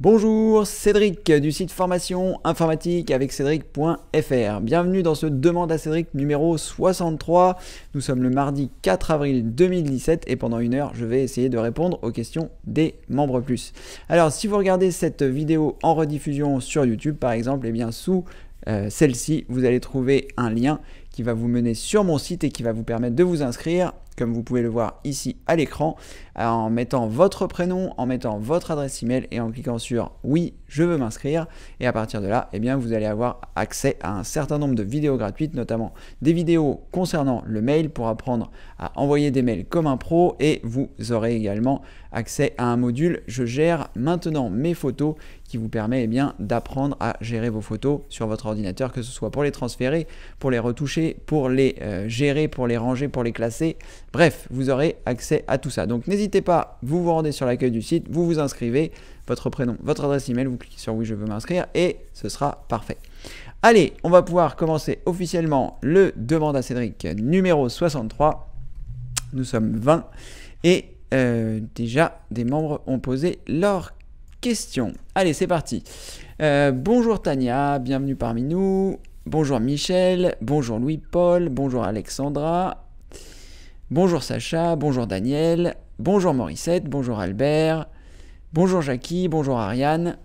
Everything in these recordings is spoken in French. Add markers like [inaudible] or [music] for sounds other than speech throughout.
Bonjour, Cédric du site formation informatique avec cédric.fr. Bienvenue dans ce Demande à Cédric numéro 63. Nous sommes le mardi 4 avril 2017 et pendant une heure, je vais essayer de répondre aux questions des membres plus. Alors, si vous regardez cette vidéo en rediffusion sur YouTube par exemple, et eh bien sous euh, celle-ci, vous allez trouver un lien qui va vous mener sur mon site et qui va vous permettre de vous inscrire comme vous pouvez le voir ici à l'écran, en mettant votre prénom, en mettant votre adresse email et en cliquant sur oui, je veux m'inscrire. Et à partir de là, eh bien, vous allez avoir accès à un certain nombre de vidéos gratuites, notamment des vidéos concernant le mail pour apprendre à envoyer des mails comme un pro. Et vous aurez également accès à un module Je gère maintenant mes photos vous permet eh bien d'apprendre à gérer vos photos sur votre ordinateur, que ce soit pour les transférer, pour les retoucher, pour les euh, gérer, pour les ranger, pour les classer. Bref, vous aurez accès à tout ça. Donc n'hésitez pas, vous vous rendez sur l'accueil du site, vous vous inscrivez, votre prénom, votre adresse email, vous cliquez sur oui je veux m'inscrire et ce sera parfait. Allez, on va pouvoir commencer officiellement le demande à Cédric numéro 63. Nous sommes 20 et euh, déjà des membres ont posé leur Allez, c'est parti. Euh, bonjour Tania, bienvenue parmi nous. Bonjour Michel, bonjour Louis-Paul, bonjour Alexandra, bonjour Sacha, bonjour Daniel, bonjour Morissette, bonjour Albert, bonjour Jackie, bonjour Ariane.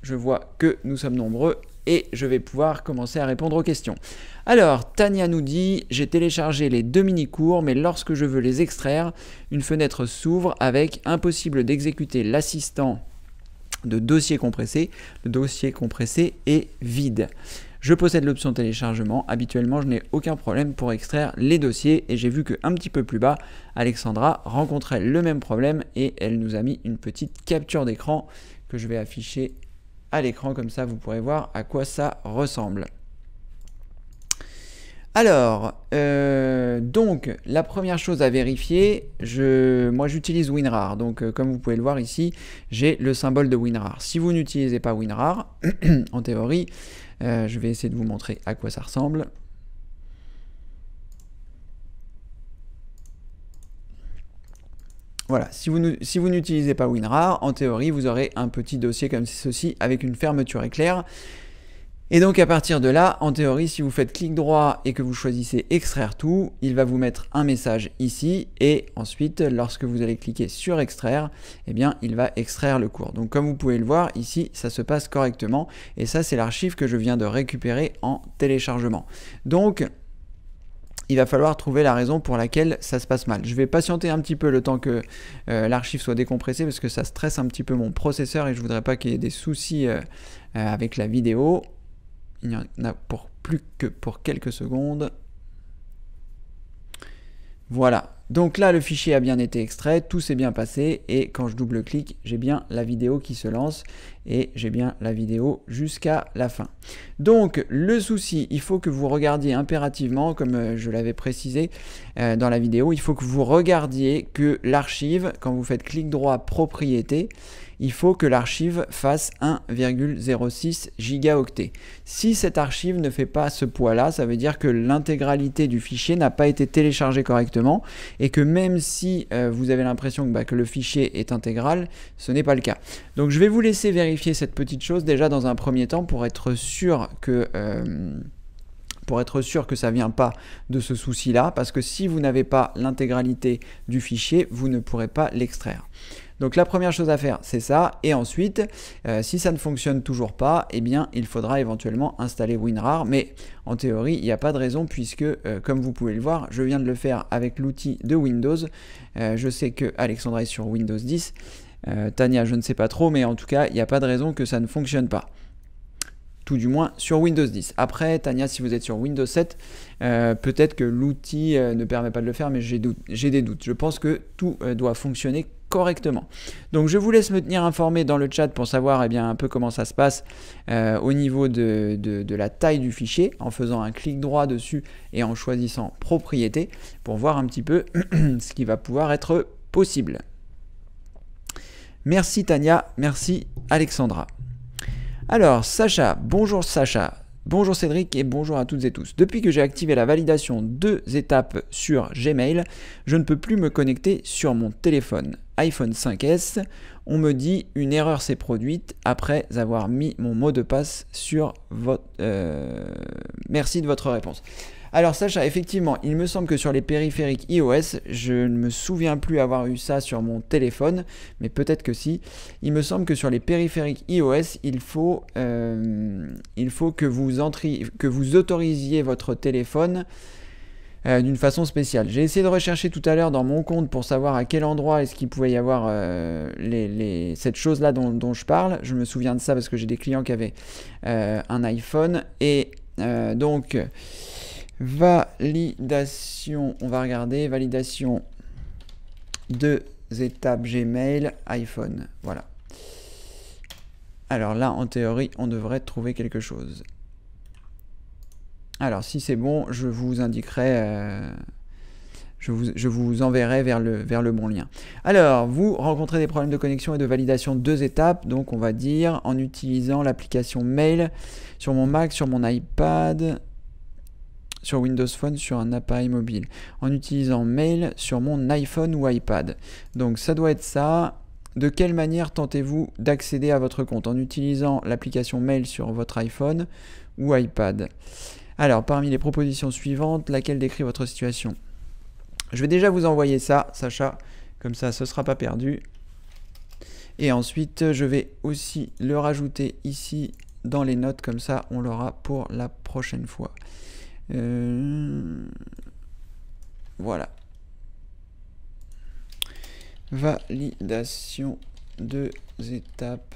Je vois que nous sommes nombreux et je vais pouvoir commencer à répondre aux questions. Alors, Tania nous dit J'ai téléchargé les deux mini-cours, mais lorsque je veux les extraire, une fenêtre s'ouvre avec impossible d'exécuter l'assistant de dossier compressé. Le dossier compressé est vide. Je possède l'option téléchargement. Habituellement, je n'ai aucun problème pour extraire les dossiers et j'ai vu qu'un petit peu plus bas, Alexandra rencontrait le même problème et elle nous a mis une petite capture d'écran que je vais afficher à l'écran comme ça vous pourrez voir à quoi ça ressemble. Alors, euh, donc, la première chose à vérifier, je, moi j'utilise WinRAR. Donc, euh, comme vous pouvez le voir ici, j'ai le symbole de WinRAR. Si vous n'utilisez pas WinRAR, [clears throat] en théorie, euh, je vais essayer de vous montrer à quoi ça ressemble. Voilà, si vous, si vous n'utilisez pas WinRAR, en théorie, vous aurez un petit dossier comme ceci avec une fermeture éclair. Et donc à partir de là, en théorie, si vous faites clic droit et que vous choisissez extraire tout, il va vous mettre un message ici et ensuite lorsque vous allez cliquer sur extraire, eh bien il va extraire le cours. Donc comme vous pouvez le voir ici, ça se passe correctement et ça c'est l'archive que je viens de récupérer en téléchargement. Donc il va falloir trouver la raison pour laquelle ça se passe mal. Je vais patienter un petit peu le temps que euh, l'archive soit décompressée parce que ça stresse un petit peu mon processeur et je voudrais pas qu'il y ait des soucis euh, euh, avec la vidéo. Il n'y en a pour plus que pour quelques secondes. Voilà. Donc là, le fichier a bien été extrait, tout s'est bien passé et quand je double-clique, j'ai bien la vidéo qui se lance et j'ai bien la vidéo jusqu'à la fin. Donc le souci, il faut que vous regardiez impérativement, comme euh, je l'avais précisé euh, dans la vidéo, il faut que vous regardiez que l'archive, quand vous faites clic droit propriété, il faut que l'archive fasse 1,06 gigaoctets. Si cette archive ne fait pas ce poids-là, ça veut dire que l'intégralité du fichier n'a pas été téléchargée correctement et que même si euh, vous avez l'impression bah, que le fichier est intégral, ce n'est pas le cas. Donc je vais vous laisser vérifier cette petite chose déjà dans un premier temps pour être sûr que... Euh, pour être sûr que ça ne vient pas de ce souci-là, parce que si vous n'avez pas l'intégralité du fichier, vous ne pourrez pas l'extraire. Donc la première chose à faire, c'est ça. Et ensuite, euh, si ça ne fonctionne toujours pas, eh bien, il faudra éventuellement installer WinRAR. Mais en théorie, il n'y a pas de raison puisque, euh, comme vous pouvez le voir, je viens de le faire avec l'outil de Windows. Euh, je sais que Alexandra est sur Windows 10. Tania, je ne sais pas trop, mais en tout cas, il n'y a pas de raison que ça ne fonctionne pas tout du moins sur Windows 10. Après, Tania, si vous êtes sur Windows 7, euh, peut-être que l'outil euh, ne permet pas de le faire, mais j'ai, des doutes. Je pense que tout euh, doit fonctionner correctement. Donc je vous laisse me tenir informé dans le chat pour savoir eh bien, un peu comment ça se passe au niveau de, la taille du fichier, en faisant un clic droit dessus et en choisissant propriété, pour voir un petit peu [clears throat] ce qui va pouvoir être possible. Merci Tania, merci Alexandra. Alors, Sacha, bonjour Sacha, bonjour Cédric et bonjour à toutes et tous. Depuis que j'ai activé la validation deux étapes sur Gmail, je ne peux plus me connecter sur mon téléphone iPhone 5S. On me dit une erreur s'est produite après avoir mis mon mot de passe sur votre... Euh, merci de votre réponse. Alors Sacha, effectivement, il me semble que sur les périphériques iOS, je ne me souviens plus avoir eu ça sur mon téléphone, mais peut-être que si. Il me semble que sur les périphériques iOS, il faut, euh, il faut que, vous entriez, que vous autorisiez votre téléphone euh, d'une façon spéciale. J'ai essayé de rechercher tout à l'heure dans mon compte pour savoir à quel endroit est-ce qu'il pouvait y avoir euh, les, cette chose-là dont, je parle. Je me souviens de ça parce que j'ai des clients qui avaient un iPhone. Et donc... Validation, on va regarder, validation deux étapes Gmail, iPhone, voilà. Alors là, en théorie, on devrait trouver quelque chose. Alors si c'est bon, je vous indiquerai, euh, je, vous, je, vous, enverrai vers le, vers le bon lien. Alors, vous rencontrez des problèmes de connexion et de validation deux étapes, donc on va dire en utilisant l'application Mail sur mon Mac, sur mon iPad, sur Windows Phone sur un appareil mobile en utilisant Mail sur mon iPhone ou iPad. Donc ça doit être ça. De quelle manière tentez-vous d'accéder à votre compte En utilisant l'application Mail sur votre iPhone ou iPad Alors, parmi les propositions suivantes, laquelle décrit votre situation Je vais déjà vous envoyer ça, Sacha, comme ça ce ne sera pas perdu. Et ensuite, je vais aussi le rajouter ici dans les notes, comme ça on l'aura pour la prochaine fois. Euh, voilà. Validation deux étapes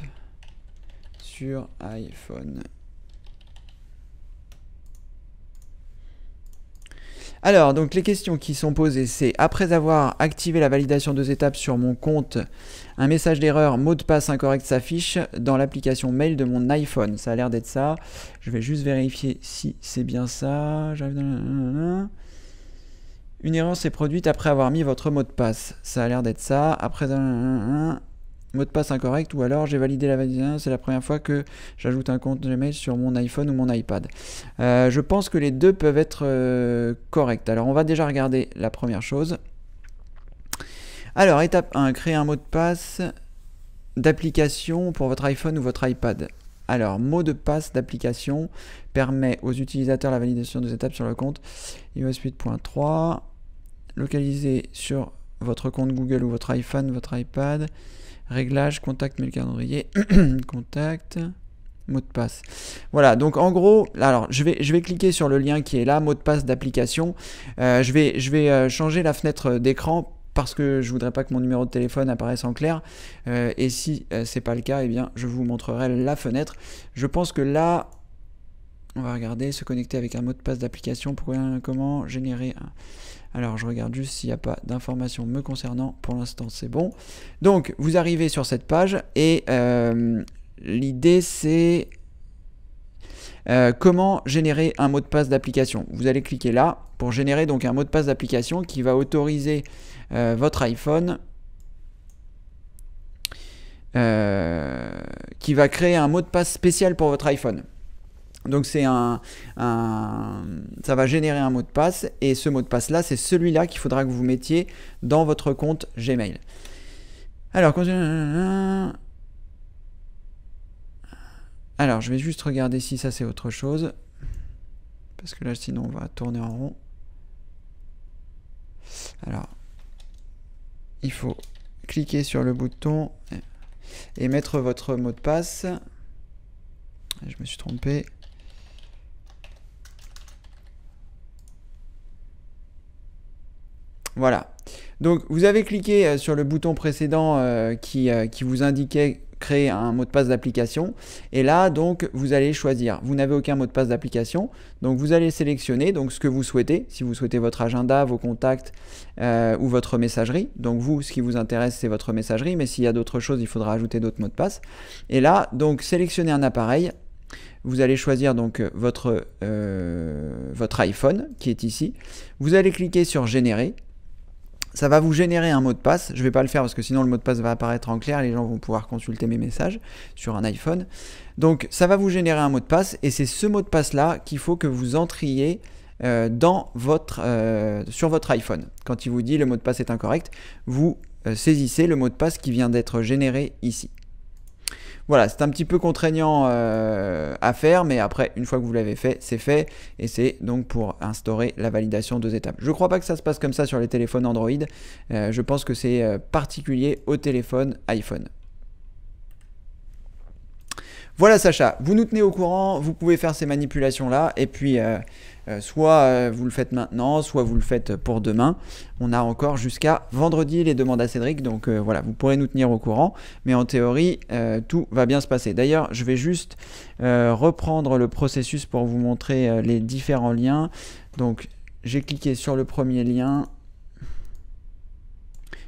sur iPhone. Alors, donc les questions qui sont posées, c'est après avoir activé la validation deux étapes sur mon compte un message d'erreur, mot de passe incorrect s'affiche dans l'application mail de mon iPhone. Ça a l'air d'être ça. Je vais juste vérifier si c'est bien ça. Une erreur s'est produite après avoir mis votre mot de passe. Ça a l'air d'être ça. Après un mot de passe incorrect ou alors j'ai validé la validation, c'est la première fois que j'ajoute un compte Gmail sur mon iPhone ou mon iPad. Euh, je pense que les deux peuvent être euh, corrects. Alors on va déjà regarder la première chose. Alors, étape 1, créer un mot de passe d'application pour votre iPhone ou votre iPad. Alors, mot de passe d'application permet aux utilisateurs la validation des étapes sur le compte iOS 8.3, Localiser sur votre compte Google ou votre iPhone, votre iPad, Réglage, contact, mail calendrier, [clears throat] contact, mot de passe. Voilà, donc en gros, alors je vais, je vais cliquer sur le lien qui est là, mot de passe d'application. Euh, je vais, je vais euh, changer la fenêtre d'écran parce que je voudrais pas que mon numéro de téléphone apparaisse en clair. Euh, et si ce euh, c'est pas le cas, eh bien, je vous montrerai la fenêtre. Je pense que là, on va regarder, se connecter avec un mot de passe d'application. comment générer Alors, je regarde juste s'il n'y a pas d'informations me concernant. Pour l'instant, c'est bon. Donc, vous arrivez sur cette page et euh, l'idée, c'est comment générer un mot de passe d'application. Vous allez cliquer là pour générer donc un mot de passe d'application qui va autoriser euh, votre iPhone euh, qui va créer un mot de passe spécial pour votre iPhone. Donc c'est un, ça va générer un mot de passe et ce mot de passe là, c'est celui-là qu'il faudra que vous mettiez dans votre compte Gmail. Alors, Alors, je vais juste regarder si ça c'est autre chose. Parce que là, sinon, on va tourner en rond. Alors, il faut cliquer sur le bouton et mettre votre mot de passe. Je me suis trompé. Voilà. Donc vous avez cliqué euh, sur le bouton précédent euh, euh, qui, vous indiquait créer un mot de passe d'application. Et là, donc, vous allez choisir. Vous n'avez aucun mot de passe d'application. Donc, vous allez sélectionner donc, ce que vous souhaitez. Si vous souhaitez votre agenda, vos contacts euh, ou votre messagerie. Donc, vous, ce qui vous intéresse, c'est votre messagerie. Mais s'il y a d'autres choses, il faudra ajouter d'autres mots de passe. Et là, donc, sélectionnez un appareil. Vous allez choisir donc votre, euh, votre iPhone qui est ici. Vous allez cliquer sur Générer ça va vous générer un mot de passe. Je ne vais pas le faire parce que sinon le mot de passe va apparaître en clair, les gens vont pouvoir consulter mes messages sur un iPhone. Donc ça va vous générer un mot de passe et c'est ce mot de passe là qu'il faut que vous entriez euh, dans votre, euh, sur votre iPhone. Quand il vous dit le mot de passe est incorrect, vous euh, saisissez le mot de passe qui vient d'être généré ici. Voilà, c'est un petit peu contraignant euh, à faire, mais après, une fois que vous l'avez fait, c'est fait. Et c'est donc pour instaurer la validation deux étapes. Je crois pas que ça se passe comme ça sur les téléphones Android. Euh, je pense que c'est euh, particulier au téléphone iPhone. Voilà Sacha, vous nous tenez au courant, vous pouvez faire ces manipulations là et puis euh, soit euh, vous le faites maintenant, soit vous le faites pour demain. On a encore jusqu'à vendredi les demandes à Cédric, donc euh, voilà, vous pourrez nous tenir au courant. Mais en théorie, tout va bien se passer. D'ailleurs, je vais juste reprendre le processus pour vous montrer les différents liens. Donc, j'ai cliqué sur le premier lien.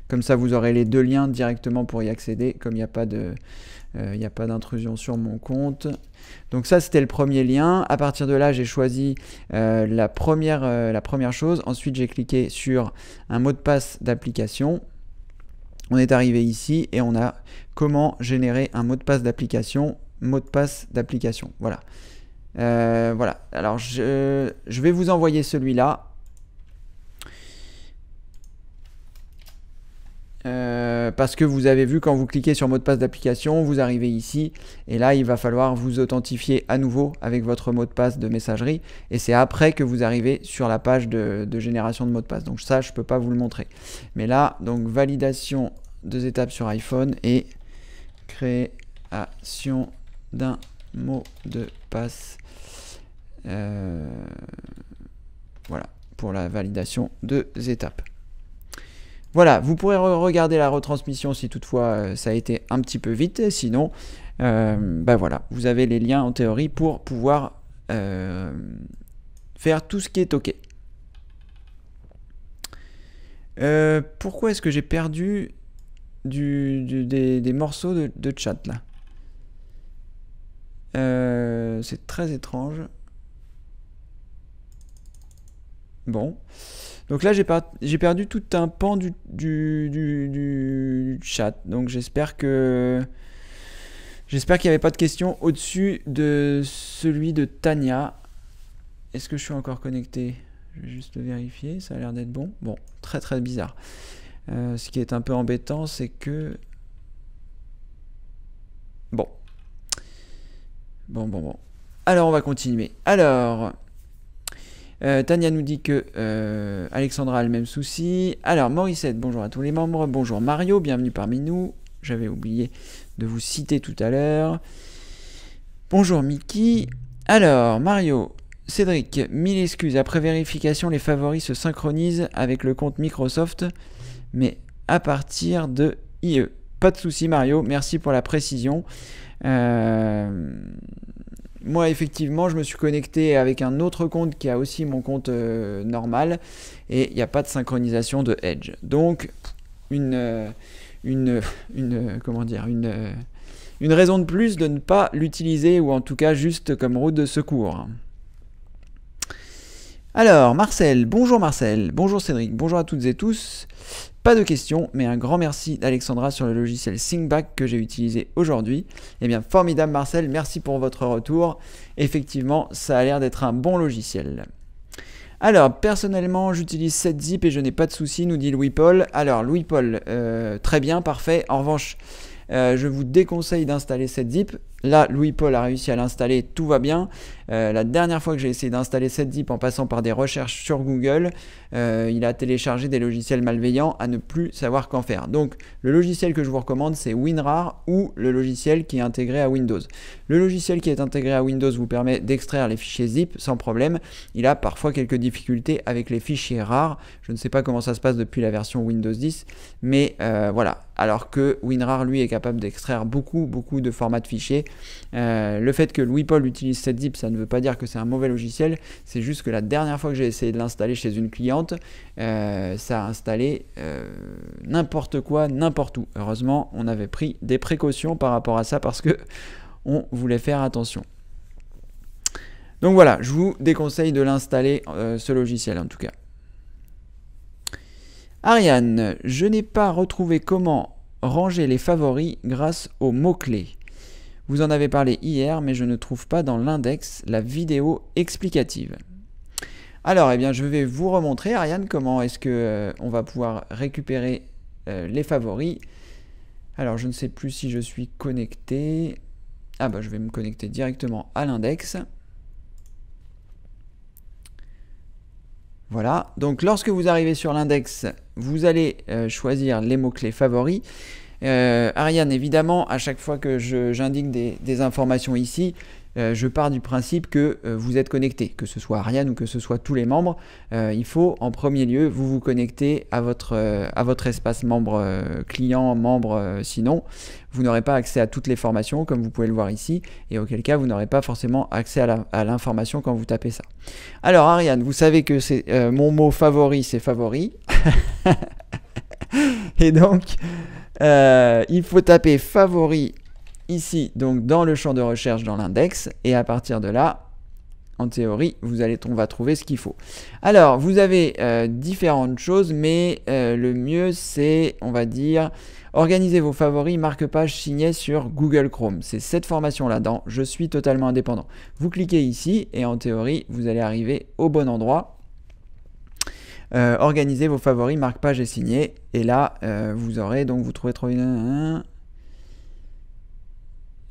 Comme ça, vous aurez les deux liens directement pour y accéder, comme il n'y a pas de il euh, n'y a pas d'intrusion sur mon compte. Donc ça, c'était le premier lien. À partir de là, j'ai choisi euh, la, première, euh, la première chose. Ensuite, j'ai cliqué sur un mot de passe d'application. On est arrivé ici et on a comment générer un mot de passe d'application. Mot de passe d'application. Voilà. voilà. Alors, je, je vais vous envoyer celui-là. Euh, parce que vous avez vu quand vous cliquez sur mot de passe d'application, vous arrivez ici et là il va falloir vous authentifier à nouveau avec votre mot de passe de messagerie et c'est après que vous arrivez sur la page de, génération de mot de passe. Donc ça je ne peux pas vous le montrer. Mais là donc validation deux étapes sur iPhone et création d'un mot de passe. Euh, voilà pour la validation deux étapes. Voilà, vous pourrez regarder la retransmission si toutefois euh, ça a été un petit peu vite. Sinon, euh, bah voilà, vous avez les liens en théorie pour pouvoir euh, faire tout ce qui est OK. Euh, pourquoi est-ce que j'ai perdu des, morceaux de chat là C'est très étrange. Bon. Donc là, j'ai perdu tout un pan du, chat. Donc j'espère que... J'espère qu'il n'y avait pas de questions au-dessus de celui de Tania. Est-ce que je suis encore connecté Je vais juste le vérifier, ça a l'air d'être bon. Bon, très très bizarre. Euh, ce qui est un peu embêtant, c'est que... Bon. Bon, bon, bon. Alors, on va continuer. Alors, euh, Tania nous dit que euh, Alexandra a le même souci. Alors, Morissette, bonjour à tous les membres. Bonjour Mario, bienvenue parmi nous. J'avais oublié de vous citer tout à l'heure. Bonjour Mickey. Alors, Mario, Cédric, mille excuses. Après vérification, les favoris se synchronisent avec le compte Microsoft, mais à partir de IE. Pas de souci Mario, merci pour la précision. Euh... Moi, effectivement, je me suis connecté avec un autre compte qui a aussi mon compte euh, normal et il n'y a pas de synchronisation de Edge. Donc, une, euh, une, euh, une comment dire, une, une raison de plus de ne pas l'utiliser ou en tout cas juste comme route de secours. Alors, Marcel, bonjour Marcel, bonjour Cédric, bonjour à toutes et tous. Pas de questions, mais un grand merci d'Alexandra sur le logiciel ThinkBack que j'ai utilisé aujourd'hui. Eh bien, formidable Marcel, merci pour votre retour. Effectivement, ça a l'air d'être un bon logiciel. Alors, personnellement, j'utilise 7zip et je n'ai pas de soucis, nous dit Louis-Paul. Alors, Louis-Paul, euh, très bien, parfait. En revanche, euh, je vous déconseille d'installer 7zip. Là, Louis-Paul a réussi à l'installer, tout va bien. Euh, la dernière fois que j'ai essayé d'installer cette zip en passant par des recherches sur Google, euh, il a téléchargé des logiciels malveillants à ne plus savoir qu'en faire. Donc le logiciel que je vous recommande c'est WinRAR ou le logiciel qui est intégré à Windows. Le logiciel qui est intégré à Windows vous permet d'extraire les fichiers zip sans problème. Il a parfois quelques difficultés avec les fichiers rares. Je ne sais pas comment ça se passe depuis la version Windows 10, mais euh, voilà. Alors que WinRAR lui est capable d'extraire beaucoup beaucoup de formats de fichiers euh, le fait que Louis-Paul utilise cette zip, ça ne veut pas dire que c'est un mauvais logiciel, c'est juste que la dernière fois que j'ai essayé de l'installer chez une cliente, euh, ça a installé euh, n'importe quoi, n'importe où. Heureusement, on avait pris des précautions par rapport à ça parce que [laughs] on voulait faire attention. Donc voilà, je vous déconseille de l'installer, ce logiciel en tout cas. Ariane, je n'ai pas retrouvé comment ranger les favoris grâce aux mots-clés. Vous en avez parlé hier, mais je ne trouve pas dans l'index la vidéo explicative. Alors, eh bien, je vais vous remontrer, Ariane, comment est-ce que euh, on va pouvoir récupérer euh, les favoris. Alors, je ne sais plus si je suis connecté. Ah bah, je vais me connecter directement à l'index. Voilà, donc lorsque vous arrivez sur l'index, vous allez euh, choisir les mots-clés favoris. Euh, Ariane, évidemment, à chaque fois que j'indique des, informations ici, euh, je pars du principe que euh, vous êtes connecté, que ce soit Ariane ou que ce soit tous les membres. il faut en premier lieu vous vous connecter à votre, à votre espace membre client, membre, sinon vous n'aurez pas accès à toutes les formations comme vous pouvez le voir ici et auquel cas vous n'aurez pas forcément accès à l'information quand vous tapez ça. Alors Ariane, vous savez que c'est mon mot favori c'est favori [laughs] et donc euh, il faut taper favori ici, donc dans le champ de recherche dans l'index, et à partir de là, en théorie, vous allez, on va trouver ce qu'il faut. Alors, vous avez euh, différentes choses, mais euh, le mieux, c'est, on va dire, organiser vos favoris marque-page signés sur Google Chrome. C'est cette formation-là dedans Je suis totalement indépendant. Vous cliquez ici, et en théorie, vous allez arriver au bon endroit. Euh, organisez vos favoris, marque page et signé. Et là, euh, vous aurez donc vous trouvez trop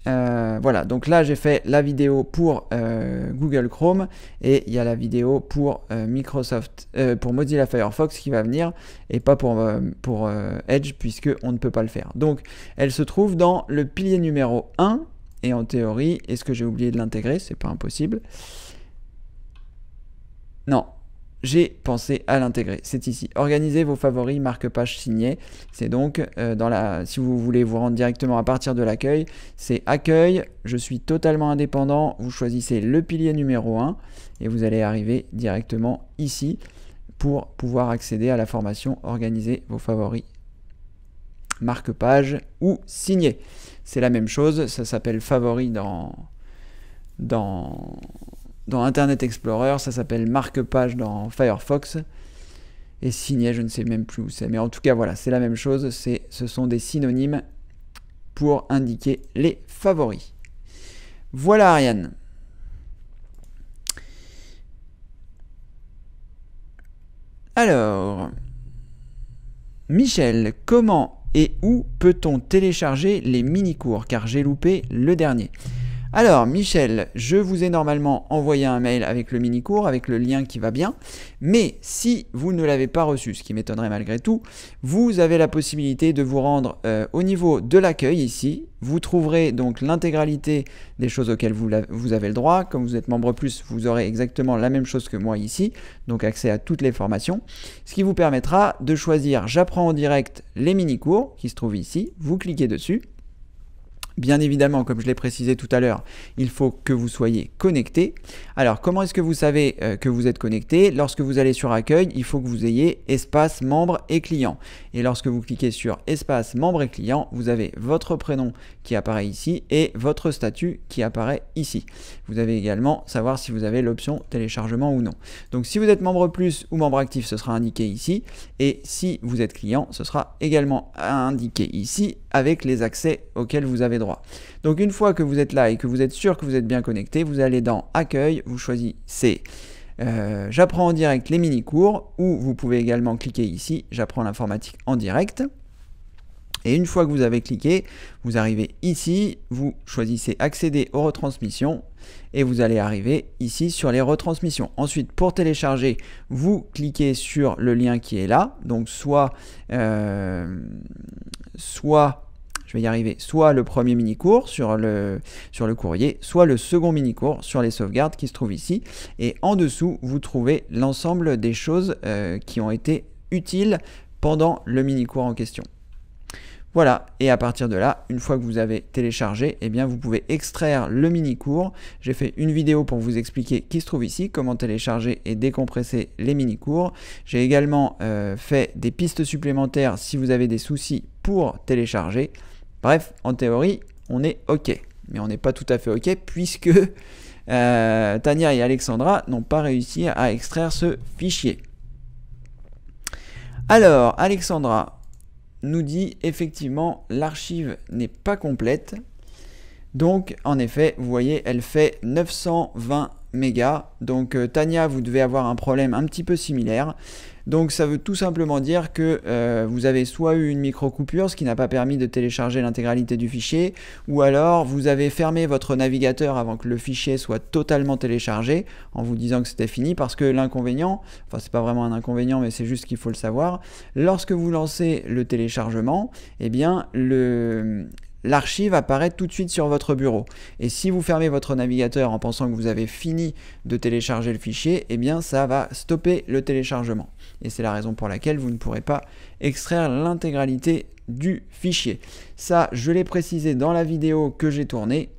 euh, voilà, donc là j'ai fait la vidéo pour Google Chrome et il y a la vidéo pour Microsoft, pour Mozilla Firefox qui va venir et pas pour, pour Edge puisque on ne peut pas le faire. Donc elle se trouve dans le pilier numéro 1 et en théorie, est-ce que j'ai oublié de l'intégrer C'est pas impossible. Non, j'ai pensé à l'intégrer. C'est ici. Organiser vos favoris, marque-page signés. C'est donc euh, dans la. Si vous voulez vous rendre directement à partir de l'accueil, c'est accueil. Je suis totalement indépendant. Vous choisissez le pilier numéro 1 et vous allez arriver directement ici pour pouvoir accéder à la formation organiser vos favoris, marque-page ou signé. C'est la même chose. Ça s'appelle favoris dans dans dans Internet Explorer, ça s'appelle marque-page dans Firefox, et signé, je ne sais même plus où c'est, mais en tout cas voilà, c'est la même chose, ce sont des synonymes pour indiquer les favoris. Voilà Ariane. Alors, Michel, comment et où peut-on télécharger les mini-cours Car j'ai loupé le dernier. Alors, Michel, je vous ai normalement envoyé un mail avec le mini-cours, avec le lien qui va bien, mais si vous ne l'avez pas reçu, ce qui m'étonnerait malgré tout, vous avez la possibilité de vous rendre euh, au niveau de l'accueil ici. Vous trouverez donc l'intégralité des choses auxquelles vous, vous avez le droit. Comme vous êtes membre plus, vous aurez exactement la même chose que moi ici, donc accès à toutes les formations, ce qui vous permettra de choisir « J'apprends en direct les mini-cours » qui se trouvent ici. Vous cliquez dessus Bien évidemment, comme je l'ai précisé tout à l'heure, il faut que vous soyez connecté. Alors, comment est-ce que vous savez euh, que vous êtes connecté Lorsque vous allez sur Accueil, il faut que vous ayez espace membre et client. Et lorsque vous cliquez sur espace membre et client, vous avez votre prénom qui apparaît ici et votre statut qui apparaît ici. Vous avez également savoir si vous avez l'option téléchargement ou non. Donc, si vous êtes membre plus ou membre actif, ce sera indiqué ici. Et si vous êtes client, ce sera également indiqué ici avec les accès auxquels vous avez droit. Donc une fois que vous êtes là et que vous êtes sûr que vous êtes bien connecté, vous allez dans Accueil, vous choisissez euh, J'apprends en direct les mini-cours ou vous pouvez également cliquer ici J'apprends l'informatique en direct. Et une fois que vous avez cliqué, vous arrivez ici, vous choisissez accéder aux retransmissions et vous allez arriver ici sur les retransmissions. Ensuite, pour télécharger, vous cliquez sur le lien qui est là. Donc soit, euh, soit je vais y arriver, soit le premier mini-cours sur le, courrier, soit le second mini-cours sur les sauvegardes qui se trouve ici. Et en dessous, vous trouvez l'ensemble des choses euh, qui ont été utiles pendant le mini-cours en question. Voilà, et à partir de là, une fois que vous avez téléchargé, eh bien vous pouvez extraire le mini-cours. J'ai fait une vidéo pour vous expliquer qui se trouve ici, comment télécharger et décompresser les mini-cours. J'ai également euh, fait des pistes supplémentaires si vous avez des soucis pour télécharger. Bref, en théorie, on est OK. Mais on n'est pas tout à fait OK puisque euh, Tania et Alexandra n'ont pas réussi à extraire ce fichier. Alors, Alexandra nous dit effectivement l'archive n'est pas complète. Donc, en effet, vous voyez, elle fait 920 mégas. Donc, euh, Tania, vous devez avoir un problème un petit peu similaire. Donc ça veut tout simplement dire que euh, vous avez soit eu une micro-coupure, ce qui n'a pas permis de télécharger l'intégralité du fichier, ou alors vous avez fermé votre navigateur avant que le fichier soit totalement téléchargé en vous disant que c'était fini, parce que l'inconvénient, enfin c'est pas vraiment un inconvénient, mais c'est juste qu'il faut le savoir, lorsque vous lancez le téléchargement, eh bien le, l'archive apparaît tout de suite sur votre bureau. Et si vous fermez votre navigateur en pensant que vous avez fini de télécharger le fichier, eh bien ça va stopper le téléchargement. Et c'est la raison pour laquelle vous ne pourrez pas extraire l'intégralité du fichier. Ça, je l'ai précisé dans la vidéo que j'ai tournée,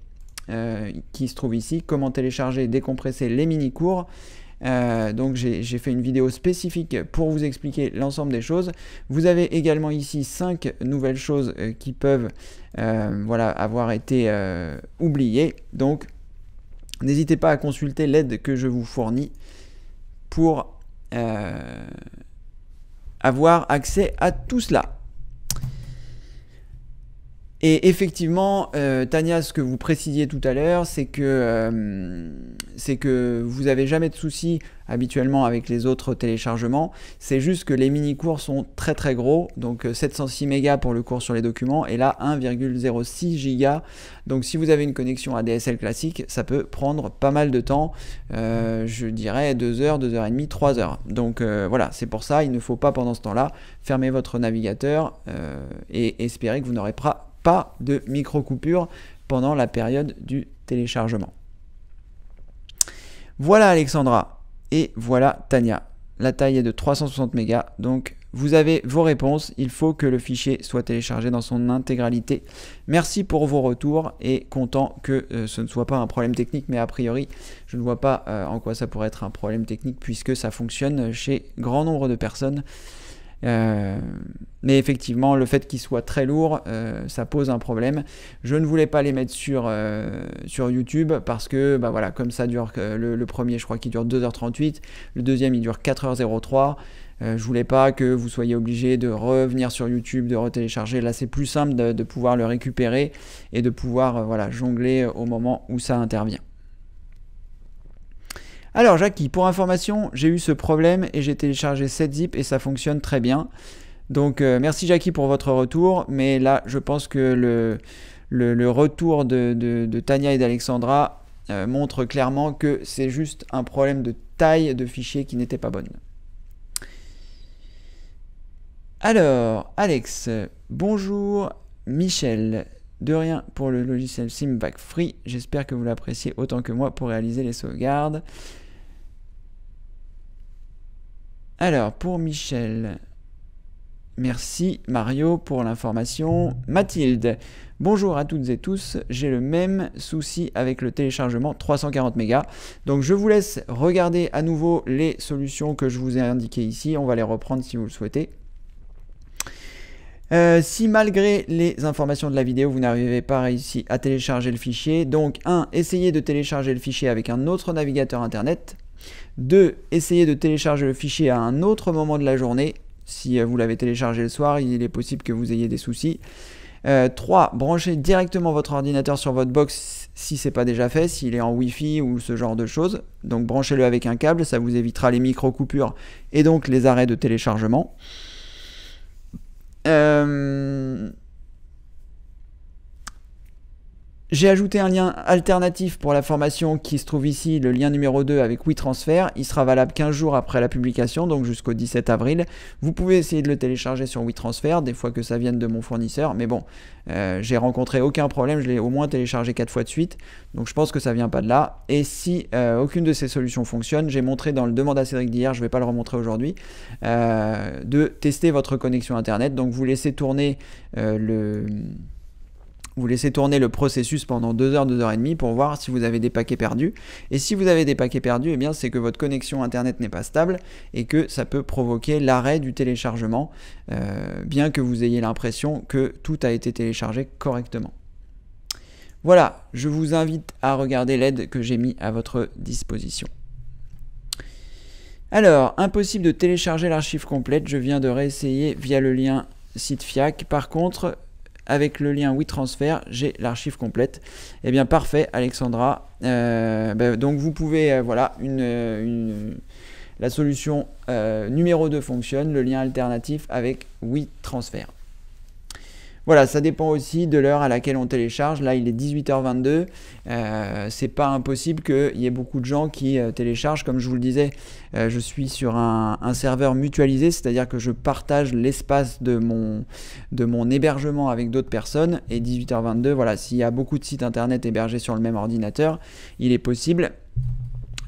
euh, qui se trouve ici, comment télécharger et décompresser les mini-cours. Euh, donc j'ai fait une vidéo spécifique pour vous expliquer l'ensemble des choses. Vous avez également ici 5 nouvelles choses euh, qui peuvent euh, voilà, avoir été euh, oublié. Donc, n'hésitez pas à consulter l'aide que je vous fournis pour euh, avoir accès à tout cela. Et effectivement, euh, Tania, ce que vous précisiez tout à l'heure, c'est que, euh, que vous n'avez jamais de soucis habituellement avec les autres téléchargements. C'est juste que les mini-cours sont très très gros, donc 706 euh, mégas pour le cours sur les documents, et là 1,06 gigas. Donc si vous avez une connexion ADSL classique, ça peut prendre pas mal de temps, je dirais 2 heures, 2 h et demie, 3 heures. Donc voilà, c'est pour ça, il ne faut pas pendant ce temps-là fermer votre navigateur et espérer que vous n'aurez pas pas de micro-coupure pendant la période du téléchargement. Voilà Alexandra et voilà Tania. La taille est de 360 mégas, donc vous avez vos réponses. Il faut que le fichier soit téléchargé dans son intégralité. Merci pour vos retours et content que euh, ce ne soit pas un problème technique, mais a priori, je ne vois pas euh, en quoi ça pourrait être un problème technique puisque ça fonctionne chez grand nombre de personnes. Euh, mais effectivement, le fait qu'ils soient très lourds, euh, ça pose un problème. Je ne voulais pas les mettre sur, euh, sur YouTube parce que, bah voilà, comme ça dure, le, premier, je crois qu'il dure 2h38, le deuxième, il dure 4h03. je voulais pas que vous soyez obligé de revenir sur YouTube, de retélécharger. Là, c'est plus simple de, de, pouvoir le récupérer et de pouvoir voilà, jongler au moment où ça intervient. Alors Jackie, pour information, j'ai eu ce problème et j'ai téléchargé cette zip et ça fonctionne très bien. Donc euh, merci Jackie pour votre retour, mais là je pense que le, le, retour de, Tania et d'Alexandra euh, montre clairement que c'est juste un problème de taille de fichier qui n'était pas bonne. Alors, Alex, bonjour Michel, de rien pour le logiciel SimVac Free, j'espère que vous l'appréciez autant que moi pour réaliser les sauvegardes. Alors, pour Michel. Merci Mario pour l'information. Mathilde. Bonjour à toutes et tous, j'ai le même souci avec le téléchargement 340 mégas. Donc je vous laisse regarder à nouveau les solutions que je vous ai indiquées ici, on va les reprendre si vous le souhaitez. Euh, si malgré les informations de la vidéo, vous n'arrivez pas ici à télécharger le fichier, donc 1. Essayez de télécharger le fichier avec un autre navigateur internet. 2. Essayez de télécharger le fichier à un autre moment de la journée. Si euh, vous l'avez téléchargé le soir, il est possible que vous ayez des soucis. 3. Euh, Branchez directement votre ordinateur sur votre box si c'est pas déjà fait, s'il est en Wi-Fi ou ce genre de choses. Donc branchez-le avec un câble, ça vous évitera les micro-coupures et donc les arrêts de téléchargement. Euh... J'ai ajouté un lien alternatif pour la formation qui se trouve ici, le lien numéro 2 avec WeTransfer. Il sera valable 15 jours après la publication, donc jusqu'au 17 avril. Vous pouvez essayer de le télécharger sur WeTransfer, des fois que ça vienne de mon fournisseur, mais bon, euh, j'ai rencontré aucun problème, je l'ai au moins téléchargé 4 fois de suite, donc je pense que ça vient pas de là. Et si euh, aucune de ces solutions fonctionne, j'ai montré dans le demande à Cédric d'hier, je ne vais pas le remontrer aujourd'hui, euh, de tester votre connexion Internet. Donc vous laissez tourner le... Vous laissez tourner le processus pendant 2 heures, 2 heures et demie pour voir si vous avez des paquets perdus. Et si vous avez des paquets perdus, eh bien c'est que votre connexion internet n'est pas stable et que ça peut provoquer l'arrêt du téléchargement, euh, bien que vous ayez l'impression que tout a été téléchargé correctement. Voilà, je vous invite à regarder l'aide que j'ai mis à votre disposition. Alors, impossible de télécharger l'archive complète, je viens de réessayer via le lien site FIAC. Par contre, avec le lien WeTransfer, j'ai l'archive complète. Eh bien parfait Alexandra. Euh, ben, donc vous pouvez, euh, voilà, euh, une, la solution numéro 2 fonctionne, le lien alternatif avec WeTransfer. Voilà, ça dépend aussi de l'heure à laquelle on télécharge. Là, il est 18h22. Euh, c'est pas impossible qu'il y ait beaucoup de gens qui euh, téléchargent. Comme je vous le disais, euh, je suis sur un, serveur mutualisé, c'est-à-dire que je partage l'espace de mon, de mon hébergement avec d'autres personnes. Et 18h22, voilà, s'il y a beaucoup de sites internet hébergés sur le même ordinateur, il est possible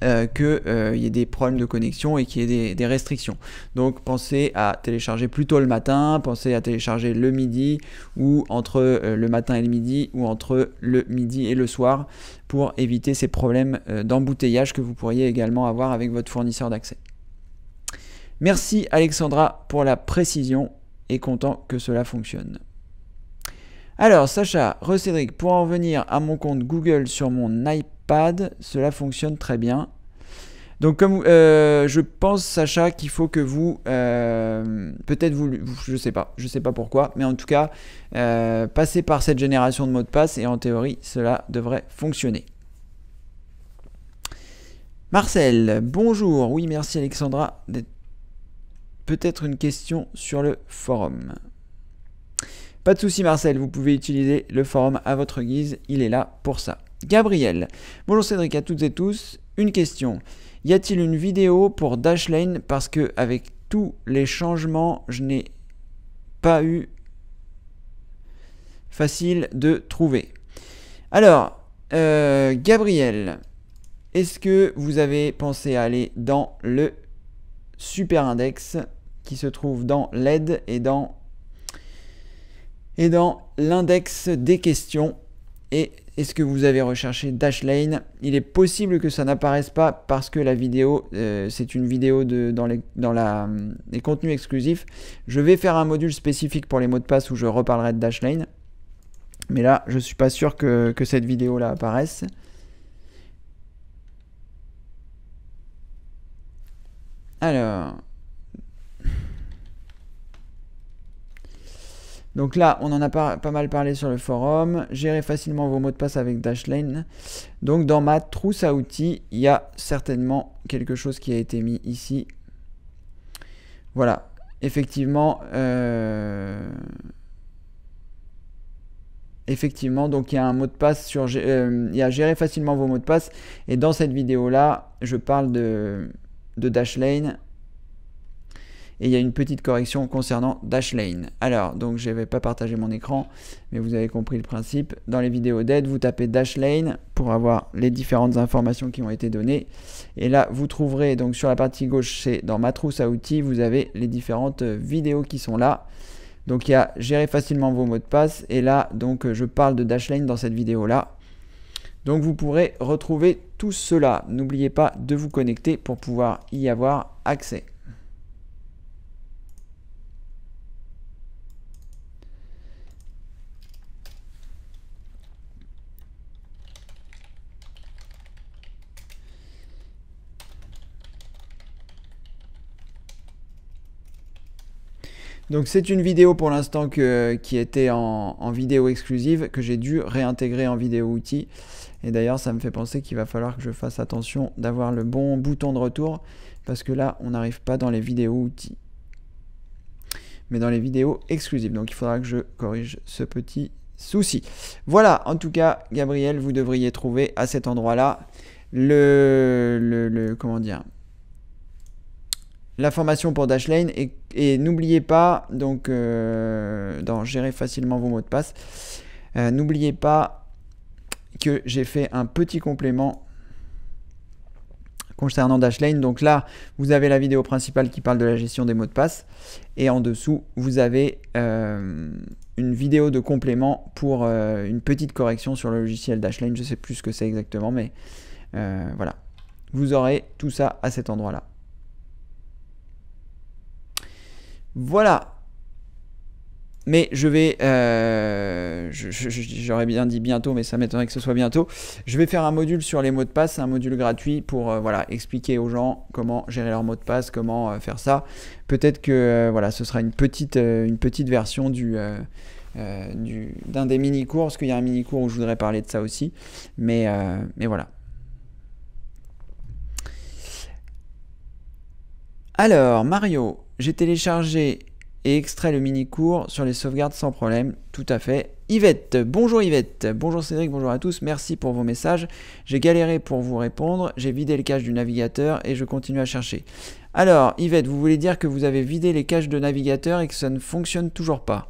euh, que qu'il euh, y ait des problèmes de connexion et qu'il y ait des, restrictions. Donc pensez à télécharger plutôt le matin, pensez à télécharger le midi ou entre euh, le matin et le midi ou entre le midi et le soir pour éviter ces problèmes d'embouteillage que vous pourriez également avoir avec votre fournisseur d'accès. Merci Alexandra pour la précision et content que cela fonctionne. Alors Sacha, Recédric, pour en venir à mon compte Google sur mon iPad, pad, cela fonctionne très bien. Donc comme euh, je pense Sacha qu'il faut que vous euh, peut-être vous je sais pas je sais pas pourquoi mais en tout cas euh, passez par cette génération de mots de passe et en théorie cela devrait fonctionner. Marcel bonjour oui merci Alexandra peut-être une question sur le forum. Pas de souci Marcel vous pouvez utiliser le forum à votre guise il est là pour ça. Gabriel. Bonjour Cédric à toutes et tous. Une question. Y a-t-il une vidéo pour Dashlane Parce que avec tous les changements, je n'ai pas eu facile de trouver. Alors, euh, Gabriel, est-ce que vous avez pensé à aller dans le super index qui se trouve dans l'aide et dans et dans l'index des questions et est ce que vous avez recherché Dashlane. Il est possible que ça n'apparaisse pas parce que la vidéo, euh, c'est une vidéo de, dans, les, dans la, euh, les contenus exclusifs. Je vais faire un module spécifique pour les mots de passe où je reparlerai de Dashlane. Mais là, je ne suis pas sûr que, que cette vidéo-là apparaisse. Alors, Donc là, on en a pas, pas mal parlé sur le forum. Gérer facilement vos mots de passe avec Dashlane. Donc dans ma trousse à outils, il y a certainement quelque chose qui a été mis ici. Voilà. Effectivement, euh, effectivement, donc il y a un mot de passe sur, euh, il y a gérer facilement vos mots de passe. Et dans cette vidéo là, je parle de de Dashlane et il y a une petite correction concernant Dashlane. Alors, donc je ne vais pas partager mon écran, mais vous avez compris le principe. Dans les vidéos d'aide, vous tapez Dashlane pour avoir les différentes informations qui ont été données. Et là, vous trouverez, donc sur la partie gauche, c'est dans ma trousse à outils, vous avez les différentes euh, vidéos qui sont là. Donc il y a gérer facilement vos mots de passe. Et là, donc euh, je parle de Dashlane dans cette vidéo-là. Donc vous pourrez retrouver tout cela. N'oubliez pas de vous connecter pour pouvoir y avoir accès. Donc c'est une vidéo pour l'instant qui était en, vidéo exclusive que j'ai dû réintégrer en vidéo outil. Et d'ailleurs ça me fait penser qu'il va falloir que je fasse attention d'avoir le bon bouton de retour parce que là on n'arrive pas dans les vidéos outils. Mais dans les vidéos exclusives. Donc il faudra que je corrige ce petit souci. Voilà, en tout cas, Gabriel, vous devriez trouver à cet endroit-là le, le, le, comment dire, la formation pour Dashlane. Et, n'oubliez pas, donc, euh, dans Gérer facilement vos mots de passe, euh, n'oubliez pas que j'ai fait un petit complément concernant Dashlane. Donc là, vous avez la vidéo principale qui parle de la gestion des mots de passe. Et en dessous, vous avez euh, une vidéo de complément pour une petite correction sur le logiciel Dashlane. Je ne sais plus ce que c'est exactement, mais voilà. Vous aurez tout ça à cet endroit-là. Voilà. Mais je vais... Euh, j'aurais bien dit bientôt, mais ça m'étonnerait que ce soit bientôt. Je vais faire un module sur les mots de passe, un module gratuit pour euh, voilà, expliquer aux gens comment gérer leurs mots de passe, comment euh, faire ça. Peut-être que voilà, ce sera une petite, une petite version du... d'un des mini-cours, parce qu'il y a un mini-cours où je voudrais parler de ça aussi. Mais, mais voilà. Alors, Mario, j'ai téléchargé et extrait le mini-cours sur les sauvegardes sans problème, tout à fait. Yvette, bonjour Yvette, bonjour Cédric, bonjour à tous, merci pour vos messages. J'ai galéré pour vous répondre, j'ai vidé le cache du navigateur et je continue à chercher. Alors Yvette, vous voulez dire que vous avez vidé les caches de navigateur et que ça ne fonctionne toujours pas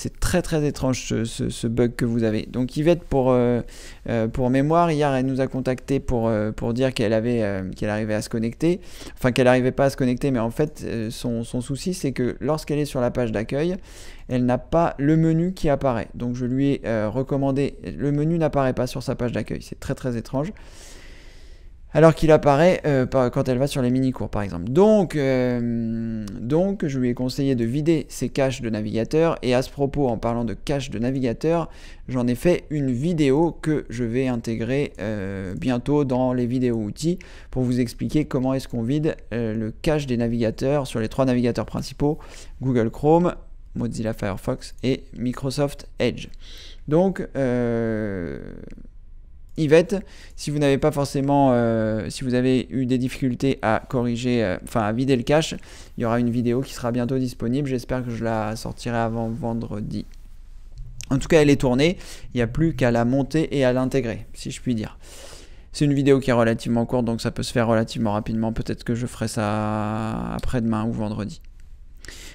c'est très très étrange ce, bug que vous avez. Donc Yvette, pour, euh, euh, pour mémoire, hier elle nous a contacté pour, euh, dire qu'elle avait qu'elle arrivait à se connecter. Enfin qu'elle n'arrivait pas à se connecter, mais en fait son souci c'est que lorsqu'elle est sur la page d'accueil, elle n'a pas le menu qui apparaît. Donc je lui ai recommandé, le menu n'apparaît pas sur sa page d'accueil. C'est très très étrange alors qu'il apparaît euh, quand elle va sur les mini-cours par exemple. Donc, euh, donc je lui ai conseillé de vider ses caches de navigateur et à ce propos en parlant de caches de navigateur, j'en ai fait une vidéo que je vais intégrer euh, bientôt dans les vidéos outils pour vous expliquer comment est-ce qu'on vide le cache des navigateurs sur les trois navigateurs principaux, Google Chrome, Mozilla Firefox et Microsoft Edge. Donc Yvette, si vous n'avez pas forcément, euh, si vous avez eu des difficultés à corriger, euh, enfin à vider le cache, il y aura une vidéo qui sera bientôt disponible. J'espère que je la sortirai avant vendredi. En tout cas, elle est tournée. Il n'y a plus qu'à la monter et à l'intégrer, si je puis dire. C'est une vidéo qui est relativement courte, donc ça peut se faire relativement rapidement. Peut-être que je ferai ça après-demain ou vendredi.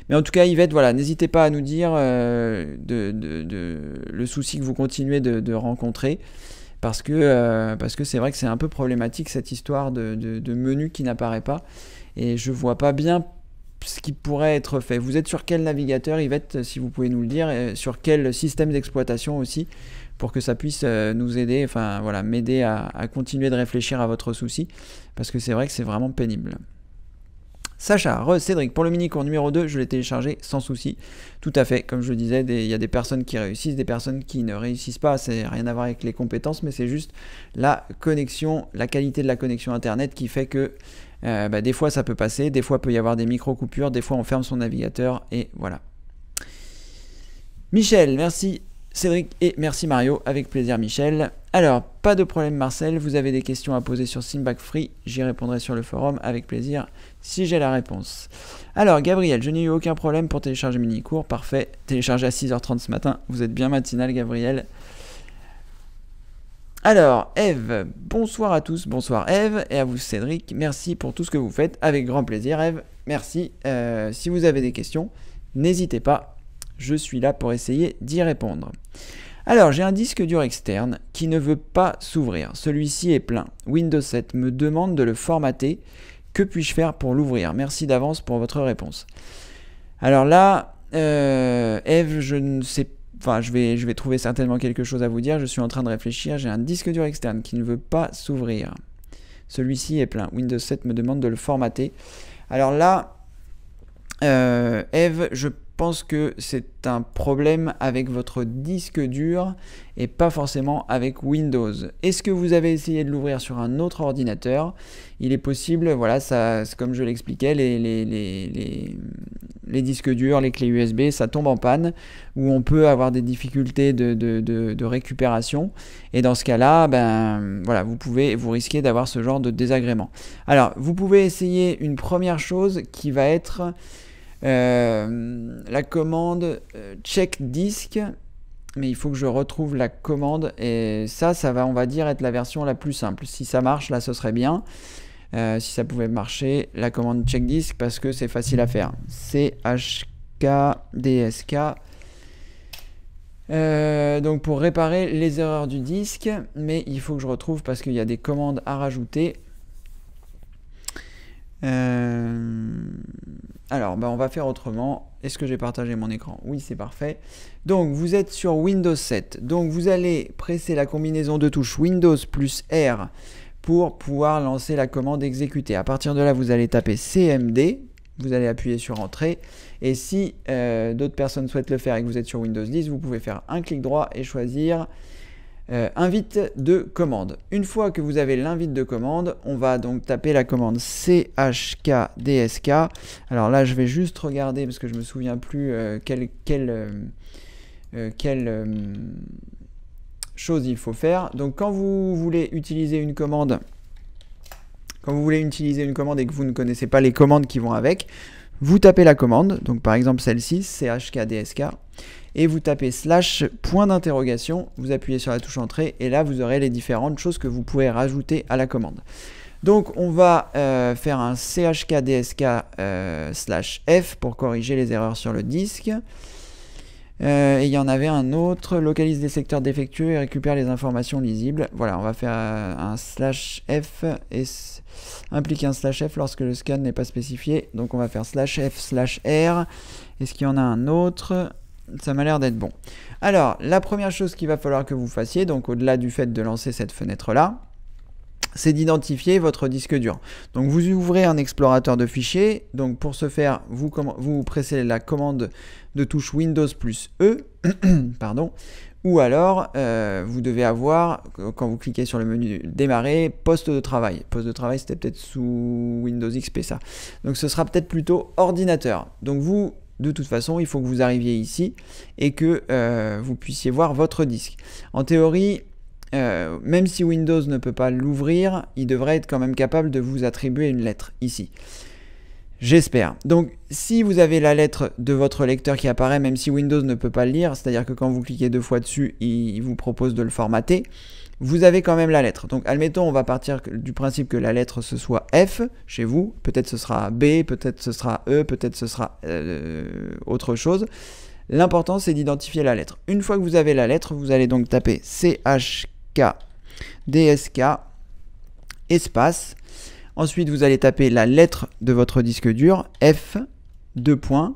Mais en tout cas, Yvette, voilà, n'hésitez pas à nous dire euh, le souci que vous continuez de, rencontrer parce que euh, parce que c'est vrai que c'est un peu problématique cette histoire de, menu qui n'apparaît pas et je vois pas bien ce qui pourrait être fait. Vous êtes sur quel navigateur, Yvette, si vous pouvez nous le dire, et sur quel système d'exploitation aussi, pour que ça puisse euh, nous aider, enfin voilà, m'aider à continuer de réfléchir à votre souci, parce que c'est vrai que c'est vraiment pénible. Sacha, Re, Cédric, pour le mini-cours numéro 2, je l'ai téléchargé sans souci. Tout à fait, comme je le disais, il y a des personnes qui réussissent, des personnes qui ne réussissent pas. C'est rien à voir avec les compétences, mais c'est juste la connexion, la qualité de la connexion Internet qui fait que euh, bah, des fois ça peut passer, des fois peut y avoir des micro-coupures, des fois on ferme son navigateur et voilà. Michel, merci Cédric et merci Mario, avec plaisir Michel. Alors, pas de problème Marcel, vous avez des questions à poser sur Simbac Free, j'y répondrai sur le forum avec plaisir si j'ai la réponse. Alors, Gabriel, je n'ai eu aucun problème pour télécharger mini-cours. Parfait. Téléchargé à 6h30 ce matin. Vous êtes bien matinal, Gabriel. Alors, Eve, bonsoir à tous. Bonsoir, Eve. Et à vous, Cédric. Merci pour tout ce que vous faites. Avec grand plaisir, Eve. Merci. Euh, si vous avez des questions, n'hésitez pas. Je suis là pour essayer d'y répondre. Alors, j'ai un disque dur externe qui ne veut pas s'ouvrir. Celui-ci est plein. Windows 7 me demande de le formater que puis-je faire pour l'ouvrir Merci d'avance pour votre réponse. Alors là, euh, Eve, je ne sais Enfin, je vais, je vais trouver certainement quelque chose à vous dire. Je suis en train de réfléchir. J'ai un disque dur externe qui ne veut pas s'ouvrir. Celui-ci est plein. Windows 7 me demande de le formater. Alors là, euh, Eve, je pense que c'est un problème avec votre disque dur et pas forcément avec Windows. Est-ce que vous avez essayé de l'ouvrir sur un autre ordinateur Il est possible, voilà, ça, comme je l'expliquais, les, les, disques durs, les clés USB, ça tombe en panne, ou on peut avoir des difficultés de, récupération. Et dans ce cas-là, ben voilà, vous pouvez, vous risquez d'avoir ce genre de désagrément. Alors, vous pouvez essayer une première chose qui va être euh, la commande euh, check disk mais il faut que je retrouve la commande et ça, ça va, on va dire, être la version la plus simple. Si ça marche, là, ce serait bien. Euh, si ça pouvait marcher, la commande check disk parce que c'est facile à faire. CHKDSK. Euh, donc pour réparer les erreurs du disque, mais il faut que je retrouve parce qu'il y a des commandes à rajouter. Euh, alors, ben, on va faire autrement. Est-ce que j'ai partagé mon écran Oui, c'est parfait. Donc, vous êtes sur Windows 7. Donc, vous allez presser la combinaison de touches Windows plus R pour pouvoir lancer la commande exécutée. À partir de là, vous allez taper CMD. Vous allez appuyer sur Entrée. Et si euh, d'autres personnes souhaitent le faire et que vous êtes sur Windows 10, vous pouvez faire un clic droit et choisir euh, invite de commande. Une fois que vous avez l'invite de commande, on va donc taper la commande chkdsk. Alors là, je vais juste regarder parce que je me souviens plus euh, quelle, euh, chose il faut faire. Donc quand vous voulez utiliser une commande, quand vous voulez utiliser une commande et que vous ne connaissez pas les commandes qui vont avec, vous tapez la commande, donc par exemple celle-ci, chkdsk, et vous tapez slash point d'interrogation, vous appuyez sur la touche entrée, et là vous aurez les différentes choses que vous pouvez rajouter à la commande. Donc on va euh, faire un chkdsk euh, slash f pour corriger les erreurs sur le disque. Euh, et il y en avait un autre, localise les secteurs défectueux et récupère les informations lisibles. Voilà, on va faire euh, un slash f et implique un slash f lorsque le scan n'est pas spécifié. Donc on va faire slash f slash r. Est-ce qu'il y en a un autre ça m'a l'air d'être bon. Alors, la première chose qu'il va falloir que vous fassiez, donc au-delà du fait de lancer cette fenêtre-là, c'est d'identifier votre disque dur. Donc vous ouvrez un explorateur de fichiers. Donc pour ce faire, vous, vous pressez la commande de touche Windows plus E, [clears throat] pardon, ou alors euh, vous devez avoir, quand vous cliquez sur le menu démarrer, poste de travail. Poste de travail c'était peut-être sous Windows XP ça. Donc ce sera peut-être plutôt ordinateur. Donc vous, de toute façon, il faut que vous arriviez ici et que euh, vous puissiez voir votre disque. En théorie, euh, même si Windows ne peut pas l'ouvrir, il devrait être quand même capable de vous attribuer une lettre ici. J'espère. Donc si vous avez la lettre de votre lecteur qui apparaît, même si Windows ne peut pas le lire, c'est-à-dire que quand vous cliquez deux fois dessus, il vous propose de le formater, vous avez quand même la lettre. Donc admettons, on va partir du principe que la lettre ce soit F chez vous, peut-être ce sera B, peut-être ce sera E, peut-être ce sera euh, autre chose. L'important c'est d'identifier la lettre. Une fois que vous avez la lettre, vous allez donc taper CHK DSK espace Ensuite, vous allez taper la lettre de votre disque dur, F, deux points,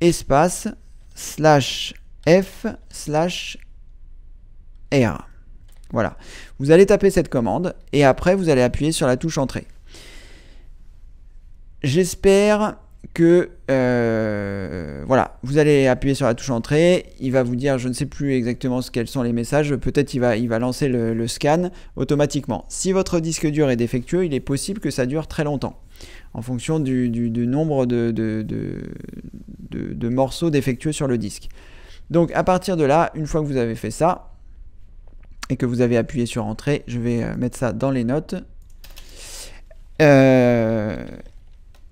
espace, slash, F, slash, R. Voilà. Vous allez taper cette commande et après, vous allez appuyer sur la touche entrée. J'espère que euh, voilà, vous allez appuyer sur la touche entrée, il va vous dire, je ne sais plus exactement ce quels sont les messages, peut-être il va, il va lancer le, scan automatiquement. Si votre disque dur est défectueux, il est possible que ça dure très longtemps, en fonction du, nombre de, de, morceaux défectueux sur le disque. Donc à partir de là, une fois que vous avez fait ça, et que vous avez appuyé sur entrée, je vais euh, mettre ça dans les notes. Euh,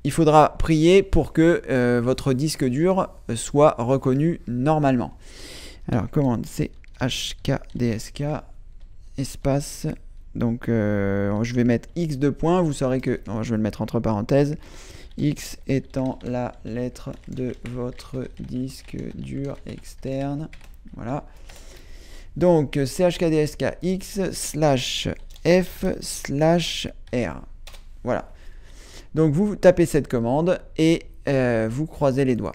il faudra prier pour que euh, votre disque dur soit reconnu normalement. Alors commande c'est hkdsk espace donc euh, je vais mettre x de points, vous saurez que je vais le mettre entre parenthèses x étant la lettre de votre disque dur externe. Voilà. Donc CHKDSK, X, slash f slash r. Voilà. Donc vous tapez cette commande et euh, vous croisez les doigts.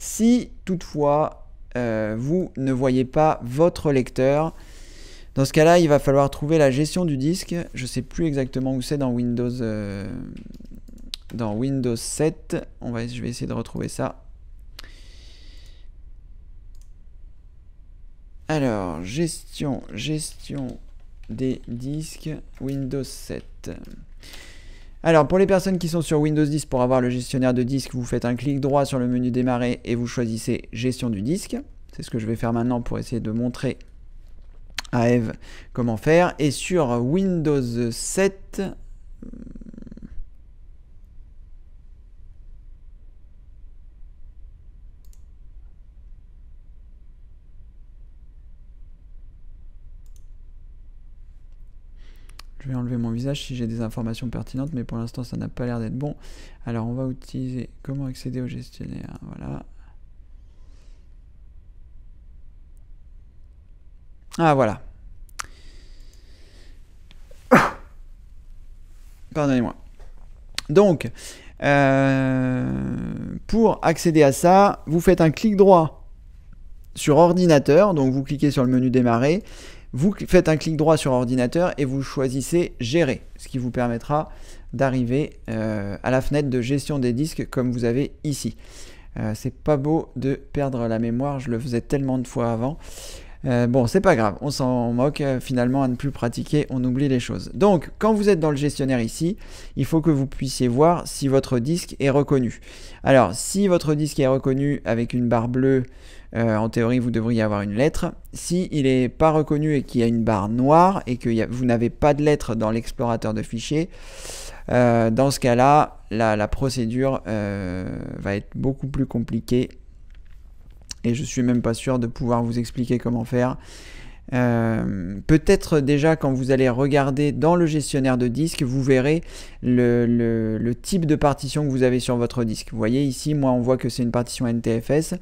Si toutefois euh, vous ne voyez pas votre lecteur, dans ce cas-là, il va falloir trouver la gestion du disque. Je ne sais plus exactement où c'est dans Windows euh, dans Windows 7. On va, je vais essayer de retrouver ça. Alors, gestion, gestion des disques Windows 7. Alors pour les personnes qui sont sur Windows 10 pour avoir le gestionnaire de disque, vous faites un clic droit sur le menu démarrer et vous choisissez gestion du disque. C'est ce que je vais faire maintenant pour essayer de montrer à Eve comment faire. Et sur Windows 7, Je vais enlever mon visage si j'ai des informations pertinentes, mais pour l'instant ça n'a pas l'air d'être bon. Alors on va utiliser comment accéder au gestionnaire. Voilà. Ah voilà. [coughs] Pardonnez-moi. Donc, euh, pour accéder à ça, vous faites un clic droit sur ordinateur, donc vous cliquez sur le menu démarrer, vous faites un clic droit sur ordinateur et vous choisissez gérer, ce qui vous permettra d'arriver euh, à la fenêtre de gestion des disques comme vous avez ici. Euh, c'est pas beau de perdre la mémoire, je le faisais tellement de fois avant. Euh, bon, c'est pas grave, on s'en moque. Euh, finalement, à ne plus pratiquer, on oublie les choses. Donc, quand vous êtes dans le gestionnaire ici, il faut que vous puissiez voir si votre disque est reconnu. Alors, si votre disque est reconnu avec une barre bleue, euh, en théorie, vous devriez avoir une lettre. Si il n'est pas reconnu et qu'il y a une barre noire et que vous n'avez pas de lettre dans l'explorateur de fichiers, dans ce cas-là, la procédure va être beaucoup plus compliquée et je suis même pas sûr de pouvoir vous expliquer comment faire. Euh, peut-être déjà quand vous allez regarder dans le gestionnaire de disques vous verrez le, type de partition que vous avez sur votre disque. Vous voyez ici, moi on voit que c'est une partition NTFS,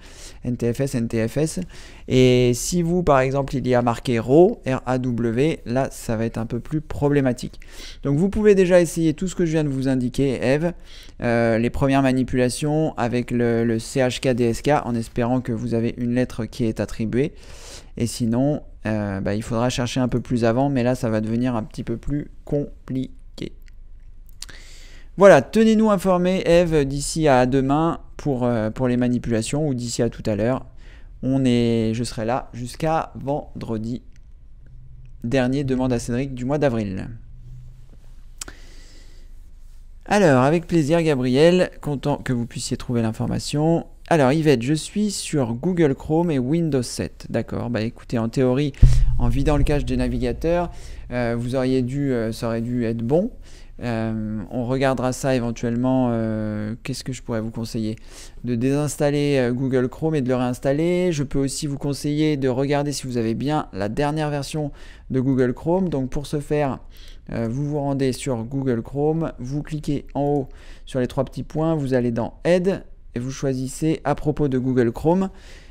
NTFS, NTFS. Et si vous par exemple il y a marqué RAW, R-A-W, là ça va être un peu plus problématique. Donc vous pouvez déjà essayer tout ce que je viens de vous indiquer, Eve, euh, les premières manipulations avec le, le CHK DSK en espérant que vous avez une lettre qui est attribuée. Et sinon, euh, bah, il faudra chercher un peu plus avant, mais là ça va devenir un petit peu plus compliqué. Voilà, tenez-nous informés, Eve, d'ici à demain pour, euh, pour les manipulations ou d'ici à tout à l'heure. On est, je serai là jusqu'à vendredi. Dernier demande à Cédric du mois d'avril. Alors, avec plaisir, Gabriel, content que vous puissiez trouver l'information. Alors Yvette, je suis sur Google Chrome et Windows 7. D'accord, bah écoutez, en théorie, en vidant le cache des navigateurs, euh, vous auriez dû, euh, ça aurait dû être bon. Euh, on regardera ça éventuellement. Qu'est-ce que je pourrais vous conseiller De désinstaller Google Chrome et de le réinstaller. Je peux aussi vous conseiller de regarder si vous avez bien la dernière version de Google Chrome. Donc pour ce faire, vous vous rendez sur Google Chrome, vous cliquez en haut sur les trois petits points, vous allez dans Aide vous choisissez à propos de Google Chrome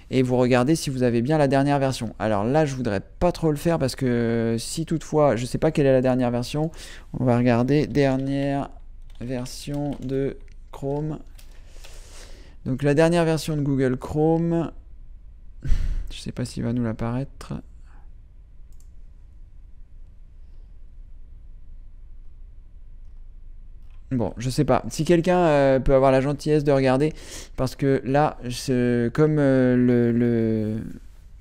et vous regardez si vous avez bien la dernière version. Alors là, je voudrais pas trop le faire parce que si toutefois, je sais pas quelle est la dernière version, on va regarder dernière version de Chrome. Donc la dernière version de Google Chrome, [laughs] je sais pas s'il va nous l'apparaître. Bon, je sais pas. Si quelqu'un euh, peut avoir la gentillesse de regarder, parce que là, comme euh, le,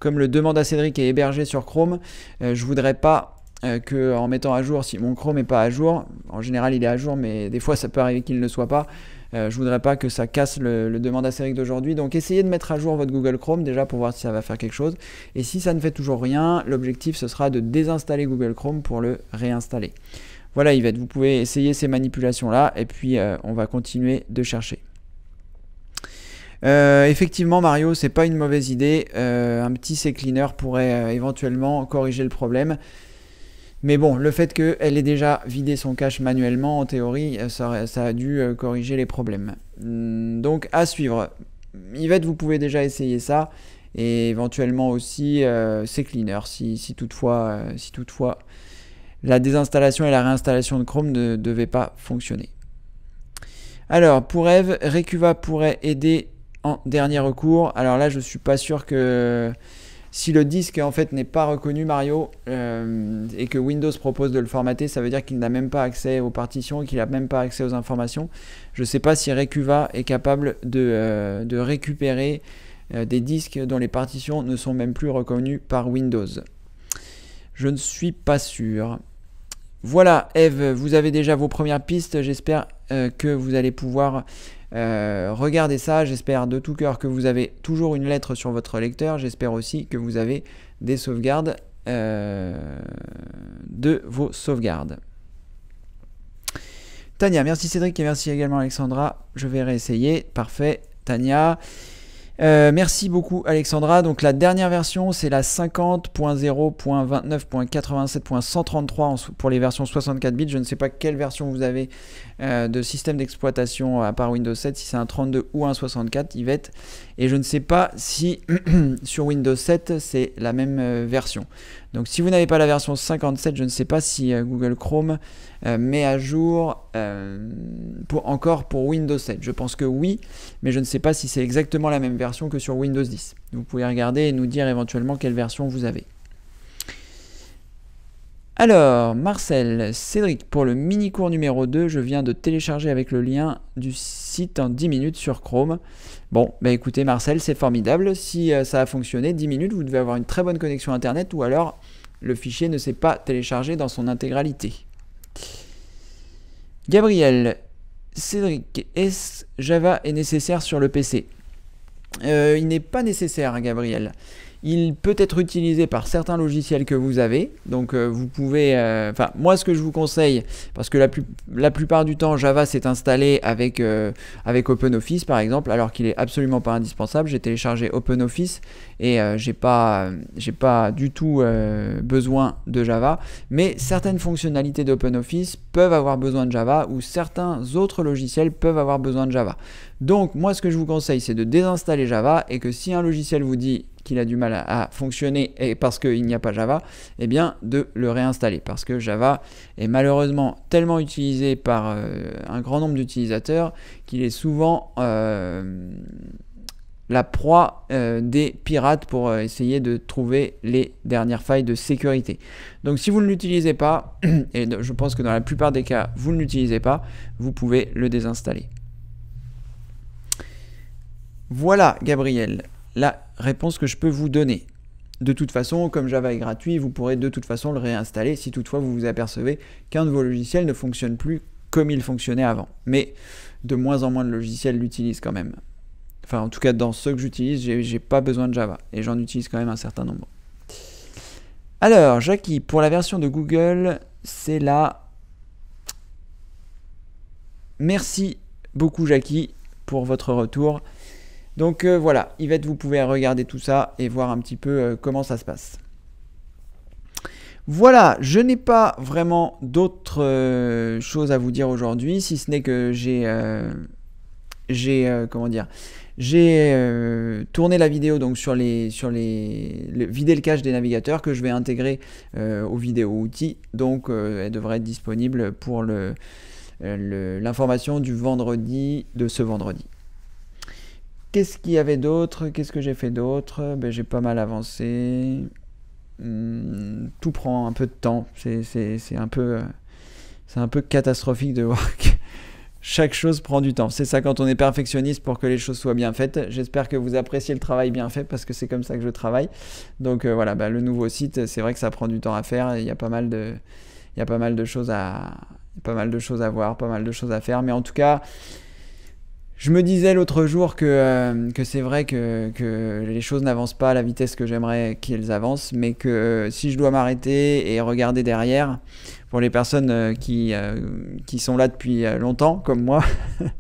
comme le demande à Cédric est hébergé sur Chrome, euh, je voudrais pas que en mettant à jour, si mon Chrome est pas à jour, en général il est à jour, mais des fois ça peut arriver qu'il ne le soit pas. je voudrais pas que ça casse le, le demande à Cédric d'aujourd'hui. Donc essayez de mettre à jour votre Google Chrome déjà pour voir si ça va faire quelque chose. Et si ça ne fait toujours rien, l'objectif ce sera de désinstaller Google Chrome pour le réinstaller. Voilà Yvette, vous pouvez essayer ces manipulations-là et puis euh, on va continuer de chercher. Euh, effectivement, Mario, c'est pas une mauvaise idée. Euh, un petit c cleaner pourrait éventuellement corriger le problème. Mais bon, le fait qu'elle ait déjà vidé son cache manuellement, en théorie, ça, a dû corriger les problèmes. Hum, donc, à suivre. Yvette, vous pouvez déjà essayer ça. Et éventuellement aussi cleaner si, toutefois, si toutefois la désinstallation et la réinstallation de Chrome ne devaient pas fonctionner. Alors, pour Eve, Recuva pourrait aider en dernier recours. Alors là, je ne suis pas sûr que si le disque en fait n'est pas reconnu Mario euh, et que Windows propose de le formater, ça veut dire qu'il n'a même pas accès aux partitions, qu'il n'a même pas accès aux informations. Je ne sais pas si Recuva est capable de, euh, récupérer euh, des disques dont les partitions ne sont même plus reconnues par Windows. Je ne suis pas sûr. Voilà, Eve, vous avez déjà vos premières pistes. J'espère euh, que vous allez pouvoir euh, regarder ça, j'espère de tout cœur que vous avez toujours une lettre sur votre lecteur, j'espère aussi que vous avez des sauvegardes euh, de vos sauvegardes. Tania, merci Cédric et merci également Alexandra, je vais réessayer, parfait. Tania, euh, merci beaucoup Alexandra. Donc la dernière version, c'est la 50.0.29.87.133 pour les versions 64 bits. Je ne sais pas quelle version vous avez euh, de système d'exploitation à part Windows 7, si c'est un 32 ou un 64, Yvette. Et je ne sais pas si [clears throat] sur Windows 7, c'est la même euh, version. Donc si vous n'avez pas la version 57, je ne sais pas si euh, Google Chrome euh, met à jour euh, encore pour Windows 7. Je pense que oui, mais je ne sais pas si c'est exactement la même version que sur Windows 10. Vous pouvez regarder et nous dire éventuellement quelle version vous avez. Alors, Marcel, Cédric, pour le mini cours numéro 2, je viens de télécharger avec le lien du site en 10 minutes sur Chrome. Bon, bah écoutez Marcel, c'est formidable. Si euh, ça a fonctionné, 10 minutes, vous devez avoir une très bonne connexion Internet ou alors le fichier ne s'est pas téléchargé dans son intégralité. Gabriel, Cédric, est-ce Java est nécessaire sur le PC euh, Il n'est pas nécessaire, Gabriel. Il peut être utilisé par certains logiciels que vous avez. Donc euh, vous pouvez... Euh, enfin, moi ce que je vous conseille, parce que la, plupart du temps Java s'est installé avec, euh, OpenOffice par exemple, alors qu'il n'est absolument pas indispensable. J'ai téléchargé OpenOffice et j'ai pas, pas du tout besoin de Java. Mais certaines fonctionnalités d'OpenOffice peuvent avoir besoin de Java ou certains autres logiciels peuvent avoir besoin de Java. Donc moi ce que je vous conseille c'est de désinstaller Java et que si un logiciel vous dit qu'il a du mal à, fonctionner et parce qu'il n'y a pas Java, eh bien de le réinstaller. Parce que Java est malheureusement tellement utilisé par euh, un grand nombre d'utilisateurs qu'il est souvent euh, la proie euh, des pirates pour essayer de trouver les dernières failles de sécurité. Donc si vous ne l'utilisez pas, [clears throat] et je pense que dans la plupart des cas vous ne l'utilisez pas, vous pouvez le désinstaller. Voilà Gabriel, la réponse que je peux vous donner. De toute façon, comme Java est gratuit, vous pourrez de toute façon le réinstaller si toutefois vous vous apercevez qu'un de vos logiciels ne fonctionne plus comme il fonctionnait avant. Mais de moins en moins de logiciels l'utilisent quand même. Enfin, en tout cas, dans ceux que j'utilise, j'ai pas besoin de Java. Et j'en utilise quand même un certain nombre. Alors, Jackie, pour la version de Google, c'est là. Merci beaucoup, Jackie, pour votre retour. Donc euh, voilà, Yvette, vous pouvez regarder tout ça et voir un petit peu euh, comment ça se passe. Voilà, je n'ai pas vraiment d'autres euh, choses à vous dire aujourd'hui, si ce n'est que j'ai, j'ai, comment dire, j'ai tourné la vidéo donc sur les, sur les, vider le cache des navigateurs que je vais intégrer aux vidéos outils, donc elle devrait être disponible pour le, l'information du vendredi de ce vendredi. Qu'est-ce qu'il y avait d'autre Qu'est-ce que j'ai fait d'autre ben, J'ai pas mal avancé. Hmm, tout prend un peu de temps. C'est un peu euh, un peu catastrophique de [laughs] voir que chaque chose prend du temps. C'est ça quand on est perfectionniste pour que les choses soient bien faites. J'espère que vous appréciez le travail bien fait parce que c'est comme ça que je travaille. Donc euh, voilà, bah, le nouveau site, c'est vrai que ça prend du temps à faire. Il y a pas mal de, il y a pas mal de choses à, pas mal de choses à voir, pas mal de choses à faire. Mais en tout cas, je me disais l'autre jour que, euh, que c'est vrai que, que, les choses n'avancent pas à la vitesse que j'aimerais qu'elles avancent, mais que euh, si je dois m'arrêter et regarder derrière, pour les personnes euh, qui, qui sont là depuis longtemps, comme moi,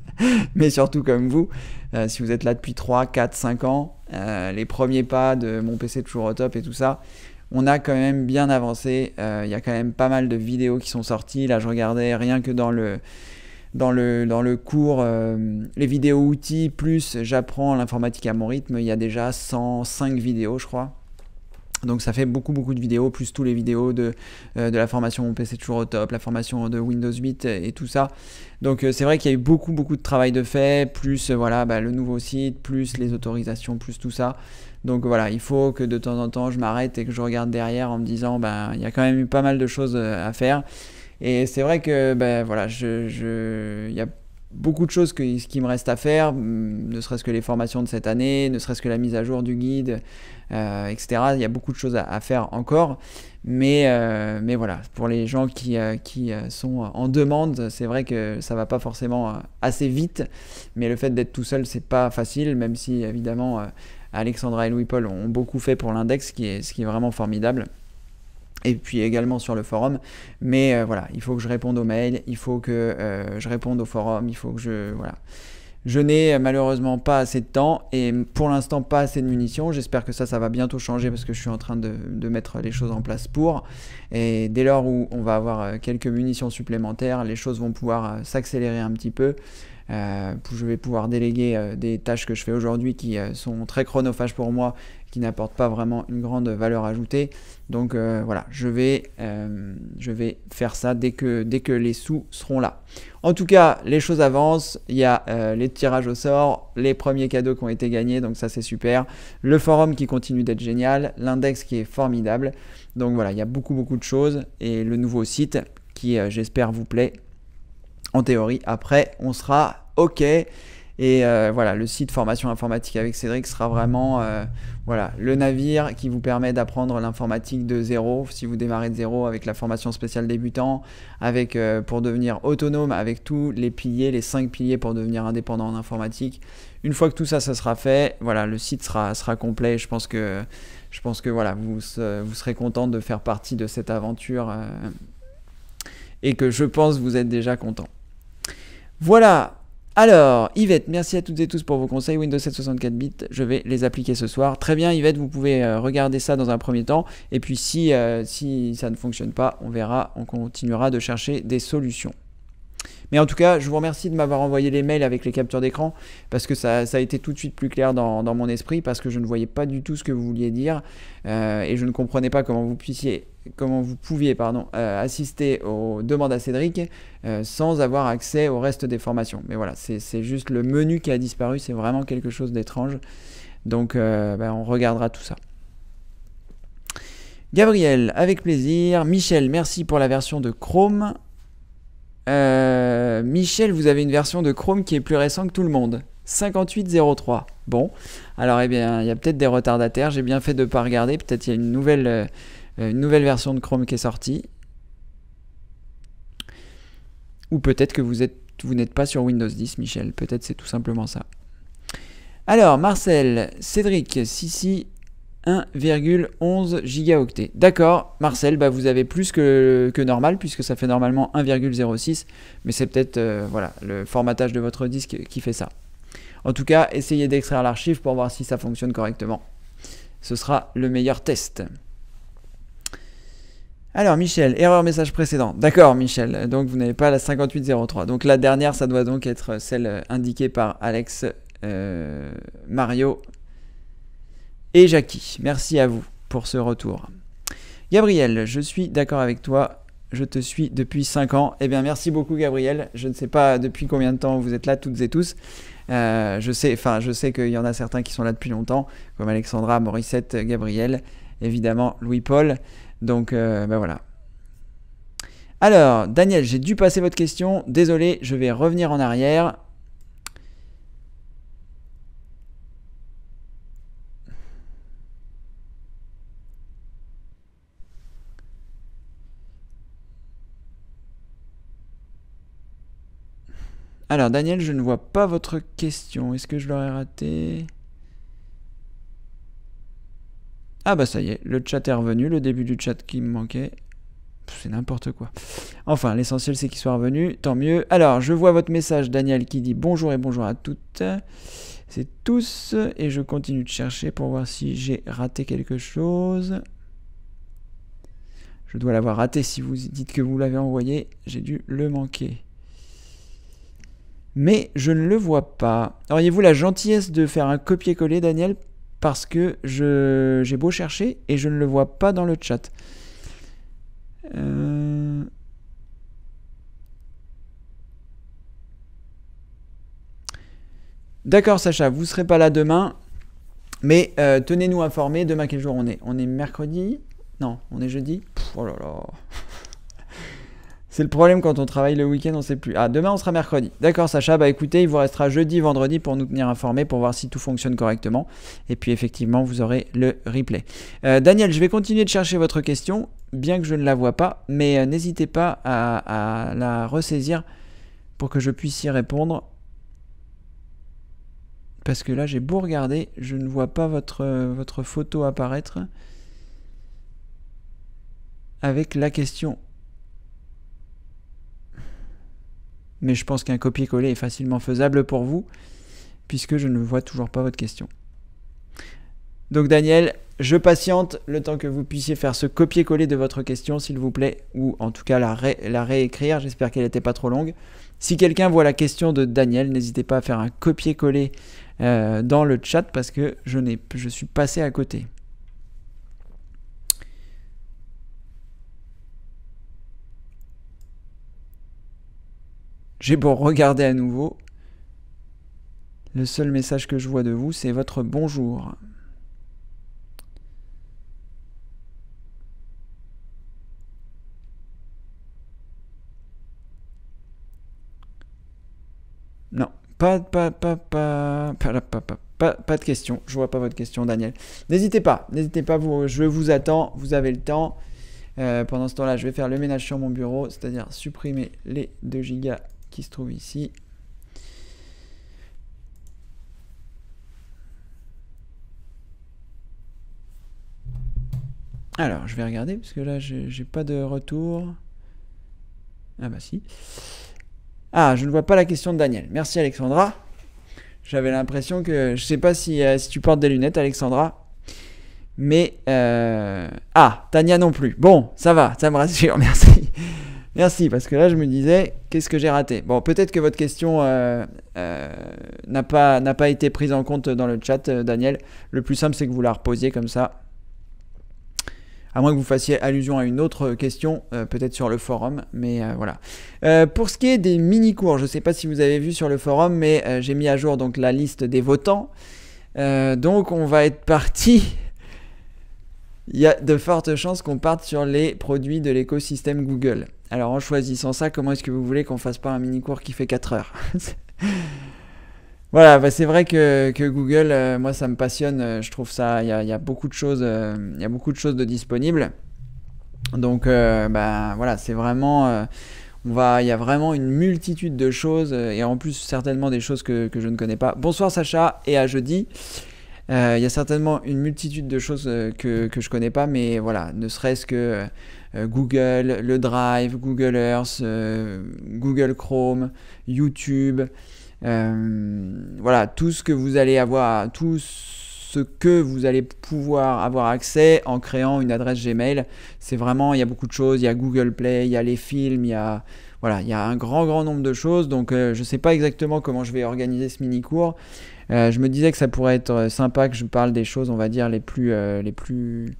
[laughs] mais surtout comme vous, si vous êtes là depuis 3, 4, 5 ans, les premiers pas de mon PC toujours au top et tout ça, on a quand même bien avancé. Il y a quand même pas mal de vidéos qui sont sorties. Là, je regardais rien que dans le dans le, dans le cours euh, les vidéos outils plus j'apprends l'informatique à mon rythme, il y a déjà 105 vidéos je crois. Donc ça fait beaucoup beaucoup de vidéos, plus tous les vidéos de, euh, la formation PC toujours au top, la formation de Windows 8 et, tout ça. Donc euh, c'est vrai qu'il y a eu beaucoup beaucoup de travail de fait, plus voilà bah, le nouveau site, plus les autorisations, plus tout ça. Donc voilà, il faut que de temps en temps je m'arrête et que je regarde derrière en me disant bah, il y a quand même eu pas mal de choses à faire. Et c'est vrai que, ben voilà, je, je, y a beaucoup de choses que, ce qui me reste à faire, mm, ne serait-ce que les formations de cette année, ne serait-ce que la mise à jour du guide, euh, etc. Il y a beaucoup de choses à, faire encore. Euh, mais, voilà, pour les gens qui, euh, sont en demande, c'est vrai que ça va pas forcément assez vite. Mais le fait d'être tout seul, c'est pas facile, même si évidemment Alexandra et Louis-Paul ont beaucoup fait pour l'index, ce qui est vraiment formidable et puis également sur le forum. Mais euh, voilà, il faut que je réponde aux mails, il faut que euh, je réponde au forum, il faut que je... Voilà. Je n'ai malheureusement pas assez de temps et pour l'instant pas assez de munitions. J'espère que ça, ça va bientôt changer parce que je suis en train de, mettre les choses en place pour. Et dès lors où on va avoir euh, quelques munitions supplémentaires, les choses vont pouvoir s'accélérer un petit peu. Euh, je vais pouvoir déléguer euh, des tâches que je fais aujourd'hui qui euh, sont très chronophages pour moi, qui n'apportent pas vraiment une grande valeur ajoutée. Donc voilà, je vais, je vais faire ça dès que, dès que les sous seront là. En tout cas, les choses avancent. Il y a les tirages au sort, les premiers cadeaux qui ont été gagnés, donc ça c'est super. Le forum qui continue d'être génial, l'index qui est formidable. Donc voilà, il y a beaucoup beaucoup de choses et le nouveau site qui j'espère vous plaît en théorie, après, on sera OK. Et euh, voilà, le site formation informatique avec Cédric sera vraiment euh, voilà, le navire qui vous permet d'apprendre l'informatique de zéro. Si vous démarrez de zéro avec la formation spéciale débutant, avec, euh, pour devenir autonome, avec tous les piliers, les cinq piliers pour devenir indépendant en informatique. Une fois que tout ça, ça sera fait, voilà, le site sera, sera complet. Je pense que, je pense que voilà, vous, vous serez content de faire partie de cette aventure et que je pense vous êtes déjà content. Voilà. Alors, Yvette, merci à toutes et tous pour vos conseils. Windows 7 64 bits, je vais les appliquer ce soir. Très bien, Yvette, vous pouvez euh, regarder ça dans un premier temps. Et puis, si, euh, si ça ne fonctionne pas, on verra, on continuera de chercher des solutions. Mais en tout cas, je vous remercie de m'avoir envoyé les mails avec les captures d'écran parce que ça, a été tout de suite plus clair dans, mon esprit parce que je ne voyais pas du tout ce que vous vouliez dire euh, et je ne comprenais pas comment vous puissiez comment vous pouviez pardon, euh, assister aux demandes à Cédric euh, sans avoir accès au reste des formations. Mais voilà, c'est juste le menu qui a disparu, c'est vraiment quelque chose d'étrange. Donc ben, on regardera tout ça. Gabriel, avec plaisir. Michel, merci pour la version de Chrome. Euh, Michel, vous avez une version de Chrome qui est plus récente que tout le monde. 5803. Bon, alors eh bien, il y a peut-être des retardataires. J'ai bien fait de ne pas regarder. Peut-être il y a une nouvelle, euh, une nouvelle version de Chrome qui est sortie. Ou peut-être que vous êtes, vous n'êtes pas sur Windows 10, Michel. Peut-être c'est tout simplement ça. Alors, Marcel, Cédric, Sissi, 1,11 gigaoctets. D'accord, Marcel, bah, vous avez plus que, normal, puisque ça fait normalement 1,06, mais c'est peut-être euh, voilà, le formatage de votre disque qui fait ça. En tout cas, essayez d'extraire l'archive pour voir si ça fonctionne correctement. Ce sera le meilleur test. Alors Michel, erreur message précédent. D'accord Michel, donc vous n'avez pas la 5803. Donc la dernière, ça doit donc être celle indiquée par Alex euh, Mario et Jackie. Merci à vous pour ce retour. Gabriel, je suis d'accord avec toi. Je te suis depuis 5 ans. Eh bien, merci beaucoup, Gabriel. Je ne sais pas depuis combien de temps vous êtes là, toutes et tous. Euh, je sais, enfin, je sais qu'il y en a certains qui sont là depuis longtemps, comme Alexandra, Morissette, Gabriel, évidemment, Louis-Paul. Donc, euh, ben voilà. Alors, Daniel, j'ai dû passer votre question. Désolé, je vais revenir en arrière. Alors, Daniel, je ne vois pas votre question. Est-ce que je l'aurais raté Ah bah ça y est, le chat est revenu, le début du chat qui me manquait. C'est n'importe quoi. Enfin, l'essentiel c'est qu'il soit revenu, tant mieux. Alors, je vois votre message, Daniel, qui dit bonjour et bonjour à toutes. C'est tous, et je continue de chercher pour voir si j'ai raté quelque chose. Je dois l'avoir raté si vous dites que vous l'avez envoyé, j'ai dû le manquer mais je ne le vois pas. Auriez-vous la gentillesse de faire un copier-coller, Daniel Parce que je, j'ai beau chercher et je ne le vois pas dans le chat. Euh. D'accord, Sacha, vous ne serez pas là demain, mais euh, tenez-nous informés demain quel jour on est. On est mercredi Non, on est jeudi Oh là là c'est le problème quand on travaille le week-end, on sait plus. Ah, demain on sera mercredi. D'accord Sacha, bah écoutez, il vous restera jeudi, vendredi pour nous tenir informés, pour voir si tout fonctionne correctement. Et puis effectivement, vous aurez le replay. Euh, Daniel, je vais continuer de chercher votre question, bien que je ne la vois pas, mais euh, n'hésitez pas à, la ressaisir pour que je puisse y répondre. Parce que là, j'ai beau regarder, je ne vois pas votre, euh, votre photo apparaître avec la question mais je pense qu'un copier-coller est facilement faisable pour vous, puisque je ne vois toujours pas votre question. Donc Daniel, je patiente le temps que vous puissiez faire ce copier-coller de votre question, s'il vous plaît, ou en tout cas la, réécrire, j'espère qu'elle n'était pas trop longue. Si quelqu'un voit la question de Daniel, n'hésitez pas à faire un copier-coller euh, dans le chat, parce que je, je suis passé à côté. J'ai beau regarder à nouveau. Le seul message que je vois de vous, c'est votre bonjour. Non, pas, pas, pas, pas, pas, de question. Je vois pas votre question, Daniel. N'hésitez pas, n'hésitez pas, je vous attends, vous avez le temps. Euh, pendant ce temps-là, je vais faire le ménage sur mon bureau, c'est-à-dire supprimer les 2 gigas se trouve ici. Alors, je vais regarder parce que là, j'ai pas de retour. Ah bah si. Ah, je ne vois pas la question de Daniel. Merci Alexandra. J'avais l'impression que... Je sais pas si, euh, si, tu portes des lunettes, Alexandra. Mais... Euh, ah, Tania non plus. Bon, ça va, ça me rassure, [laughs] merci. Merci, parce que là, je me disais, qu'est-ce que j'ai raté Bon, peut-être que votre question euh, euh, n'a pas, été prise en compte dans le chat, euh, Daniel. Le plus simple, c'est que vous la reposiez comme ça. À moins que vous fassiez allusion à une autre question, peut-être sur le forum, mais voilà. pour ce qui est des mini-cours, je ne sais pas si vous avez vu sur le forum, mais j'ai mis à jour donc la liste des votants. donc on va être parti [laughs] il y a de fortes chances qu'on parte sur les produits de l'écosystème Google. Alors en choisissant ça, comment est-ce que vous voulez qu'on fasse pas un mini-cours qui fait 4 heures [laughs] Voilà, bah, c'est vrai que, Google, euh, moi ça me passionne, euh, je trouve ça, il y a, beaucoup de choses, euh, il beaucoup de choses de disponibles. Donc bah, voilà, c'est vraiment, on va, il y a vraiment une multitude de choses et en plus certainement des choses que, je ne connais pas. Bonsoir Sacha et à jeudi. Il y a certainement une multitude de choses que, je je connais pas, mais voilà, ne serait-ce que euh, Google, le Drive, Google Earth, euh, Google Chrome, YouTube, euh, voilà, tout ce que vous allez avoir, tout ce que vous allez pouvoir avoir accès en créant une adresse Gmail. C'est vraiment, il y a beaucoup de choses, il y a Google Play, il y a les films, il y a voilà, il y a un grand grand nombre de choses. Donc je ne sais pas exactement comment je vais organiser ce mini cours. je me disais que ça pourrait être sympa que je parle des choses, on va dire les plus les plus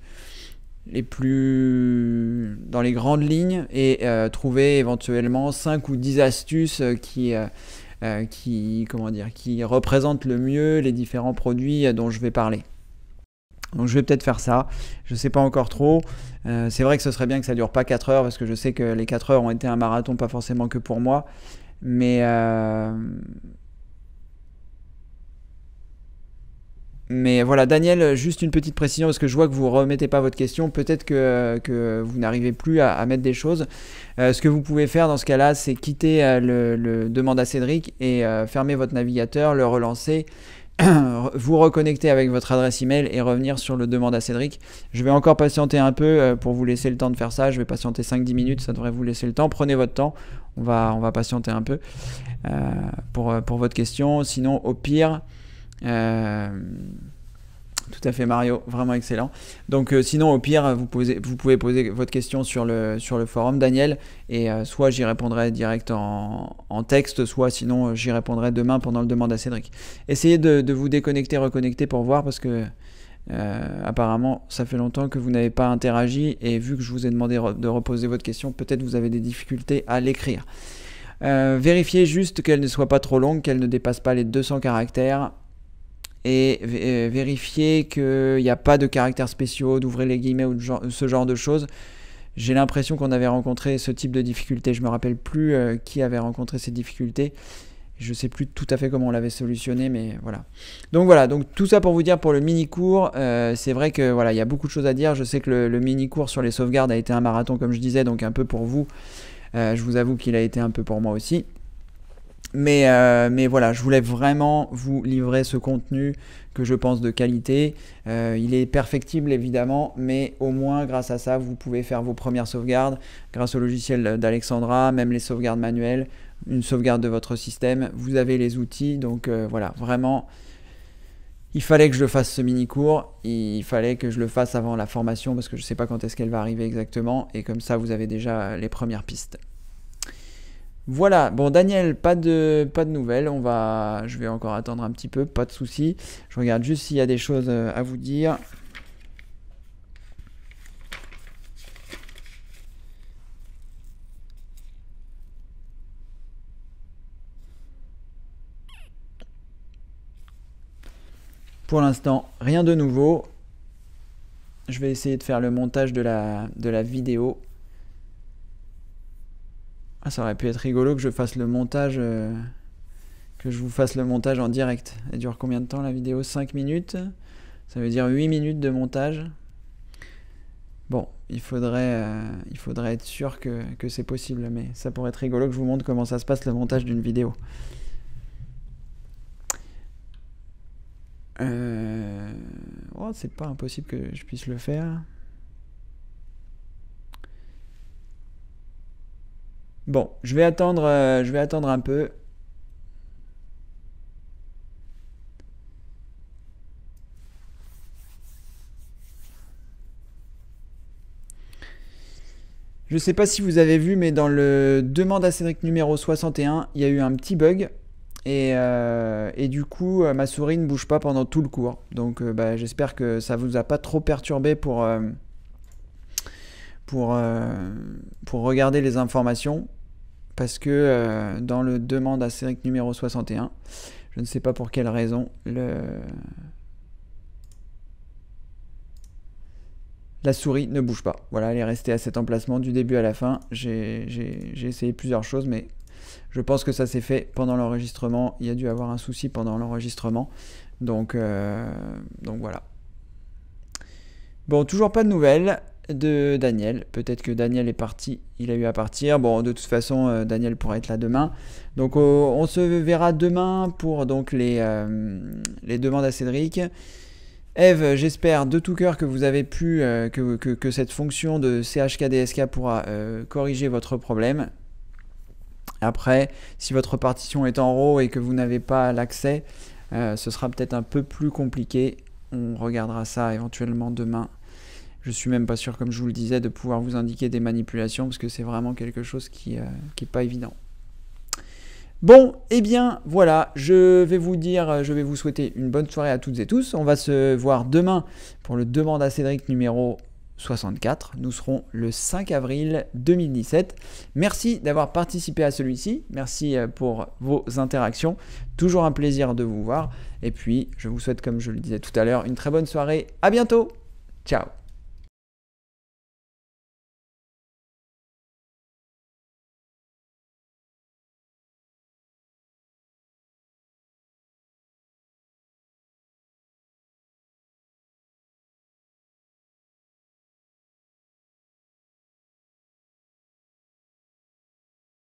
les plus dans les grandes lignes et euh, trouver éventuellement 5 ou 10 astuces euh, qui, euh, qui, comment dire, qui représentent le mieux les différents produits dont je vais parler. Donc je vais peut-être faire ça, je ne sais pas encore trop. c'est vrai que ce serait bien que ça dure pas 4 heures parce que je sais que les 4 heures ont été un marathon pas forcément que pour moi. Mais Mais voilà, Daniel, juste une petite précision parce que je vois que vous ne remettez pas votre question. Peut-être que, vous n'arrivez plus à, mettre des choses. Euh, ce que vous pouvez faire dans ce cas-là, c'est quitter euh, le, demande à Cédric et euh, fermer votre navigateur, le relancer, [clears throat] vous reconnecter avec votre adresse email et revenir sur le demande à Cédric. Je vais encore patienter un peu pour vous laisser le temps de faire ça. Je vais patienter 5-10 minutes, ça devrait vous laisser le temps. Prenez votre temps, on va, on va patienter un peu pour votre question. Sinon, au pire. Euh, tout à fait Mario, vraiment excellent. Donc euh, sinon au pire, vous, pouvez poser votre question sur le, forum Daniel, et euh, soit j'y répondrai direct en, texte, soit sinon j'y répondrai demain pendant le demande à Cédric. Essayez de, vous déconnecter, reconnecter pour voir, parce que apparemment ça fait longtemps que vous n'avez pas interagi, et vu que je vous ai demandé de reposer votre question, peut-être vous avez des difficultés à l'écrire. vérifiez juste qu'elle ne soit pas trop longue, qu'elle ne dépasse pas les 200 caractères, et euh, vérifier qu'il n'y a pas de caractères spéciaux, d'ouvrir les guillemets ou ce genre de choses. J'ai l'impression qu'on avait rencontré ce type de difficulté. Je me rappelle plus euh, qui avait rencontré ces difficultés. Je ne sais plus tout à fait comment on l'avait solutionné, mais voilà. Donc voilà, donc tout ça pour vous dire pour le mini cours, euh, c'est vrai que voilà, il y a beaucoup de choses à dire. Je sais que le, mini cours sur les sauvegardes a été un marathon, comme je disais, donc un peu pour vous. je vous avoue qu'il a été un peu pour moi aussi. Mais, euh, mais voilà, je voulais vraiment vous livrer ce contenu que je pense de qualité. Euh, il est perfectible évidemment, mais au moins grâce à ça, vous pouvez faire vos premières sauvegardes grâce au logiciel d'Alexandra, même les sauvegardes manuelles, une sauvegarde de votre système. Vous avez les outils, donc euh, voilà, vraiment, il fallait que je fasse ce mini cours, il fallait que je le fasse avant la formation parce que je ne sais pas quand est-ce qu'elle va arriver exactement, et comme ça, vous avez déjà les premières pistes. Voilà, bon Daniel, pas de, pas de nouvelles, on va, je vais encore attendre un petit peu, pas de soucis. Je regarde juste s'il y a des choses euh, à vous dire. Pour l'instant, rien de nouveau. Je vais essayer de faire le montage de la, de la vidéo. Ah, ça aurait pu être rigolo que je fasse le montage. Euh, que je vous fasse le montage en direct. Elle dure combien de temps la vidéo 5 minutes Ça veut dire 8 minutes de montage. Bon, il faudrait, euh, il faudrait être sûr que, c'est possible, mais ça pourrait être rigolo que je vous montre comment ça se passe le montage d'une vidéo. Euh, oh, c'est pas impossible que je puisse le faire. Bon, je vais attendre, euh, je vais attendre un peu. Je ne sais pas si vous avez vu, mais dans le demande à Cédric numéro 61, il y a eu un petit bug. Et, euh, du coup, euh, ma souris ne bouge pas pendant tout le cours. Donc bah, j'espère que ça ne vous a pas trop perturbé pour, pour, pour regarder les informations parce que euh, dans le demande à 5 numéro 61, je ne sais pas pour quelle raison, le... la souris ne bouge pas. Voilà, elle est restée à cet emplacement du début à la fin. J'ai essayé plusieurs choses, mais je pense que ça s'est fait pendant l'enregistrement. Il y a dû avoir un souci pendant l'enregistrement. donc euh, voilà. Bon, toujours pas de nouvelles de Daniel. Peut-être que Daniel est parti, il a eu à partir. Bon, de toute façon, euh, Daniel pourra être là demain. Donc, euh, on se verra demain pour donc les, euh, les demandes à Cédric. Eve, j'espère de tout cœur que vous avez pu, que, que, cette fonction de CHKDSK pourra corriger votre problème. Après, si votre partition est en RAW et que vous n'avez pas l'accès, ce sera peut-être un peu plus compliqué. On regardera ça éventuellement demain. Je suis même pas sûr, comme je vous le disais, de pouvoir vous indiquer des manipulations parce que c'est vraiment quelque chose qui, n'est euh, pas évident. Bon, eh bien voilà, je vais vous dire, je vais vous souhaiter une bonne soirée à toutes et tous. On va se voir demain pour le Demande à Cédric numéro 64. Nous serons le 5 avril 2017. Merci d'avoir participé à celui-ci. Merci euh, pour vos interactions. Toujours un plaisir de vous voir. Et puis, je vous souhaite, comme je le disais tout à l'heure, une très bonne soirée. À bientôt. Ciao.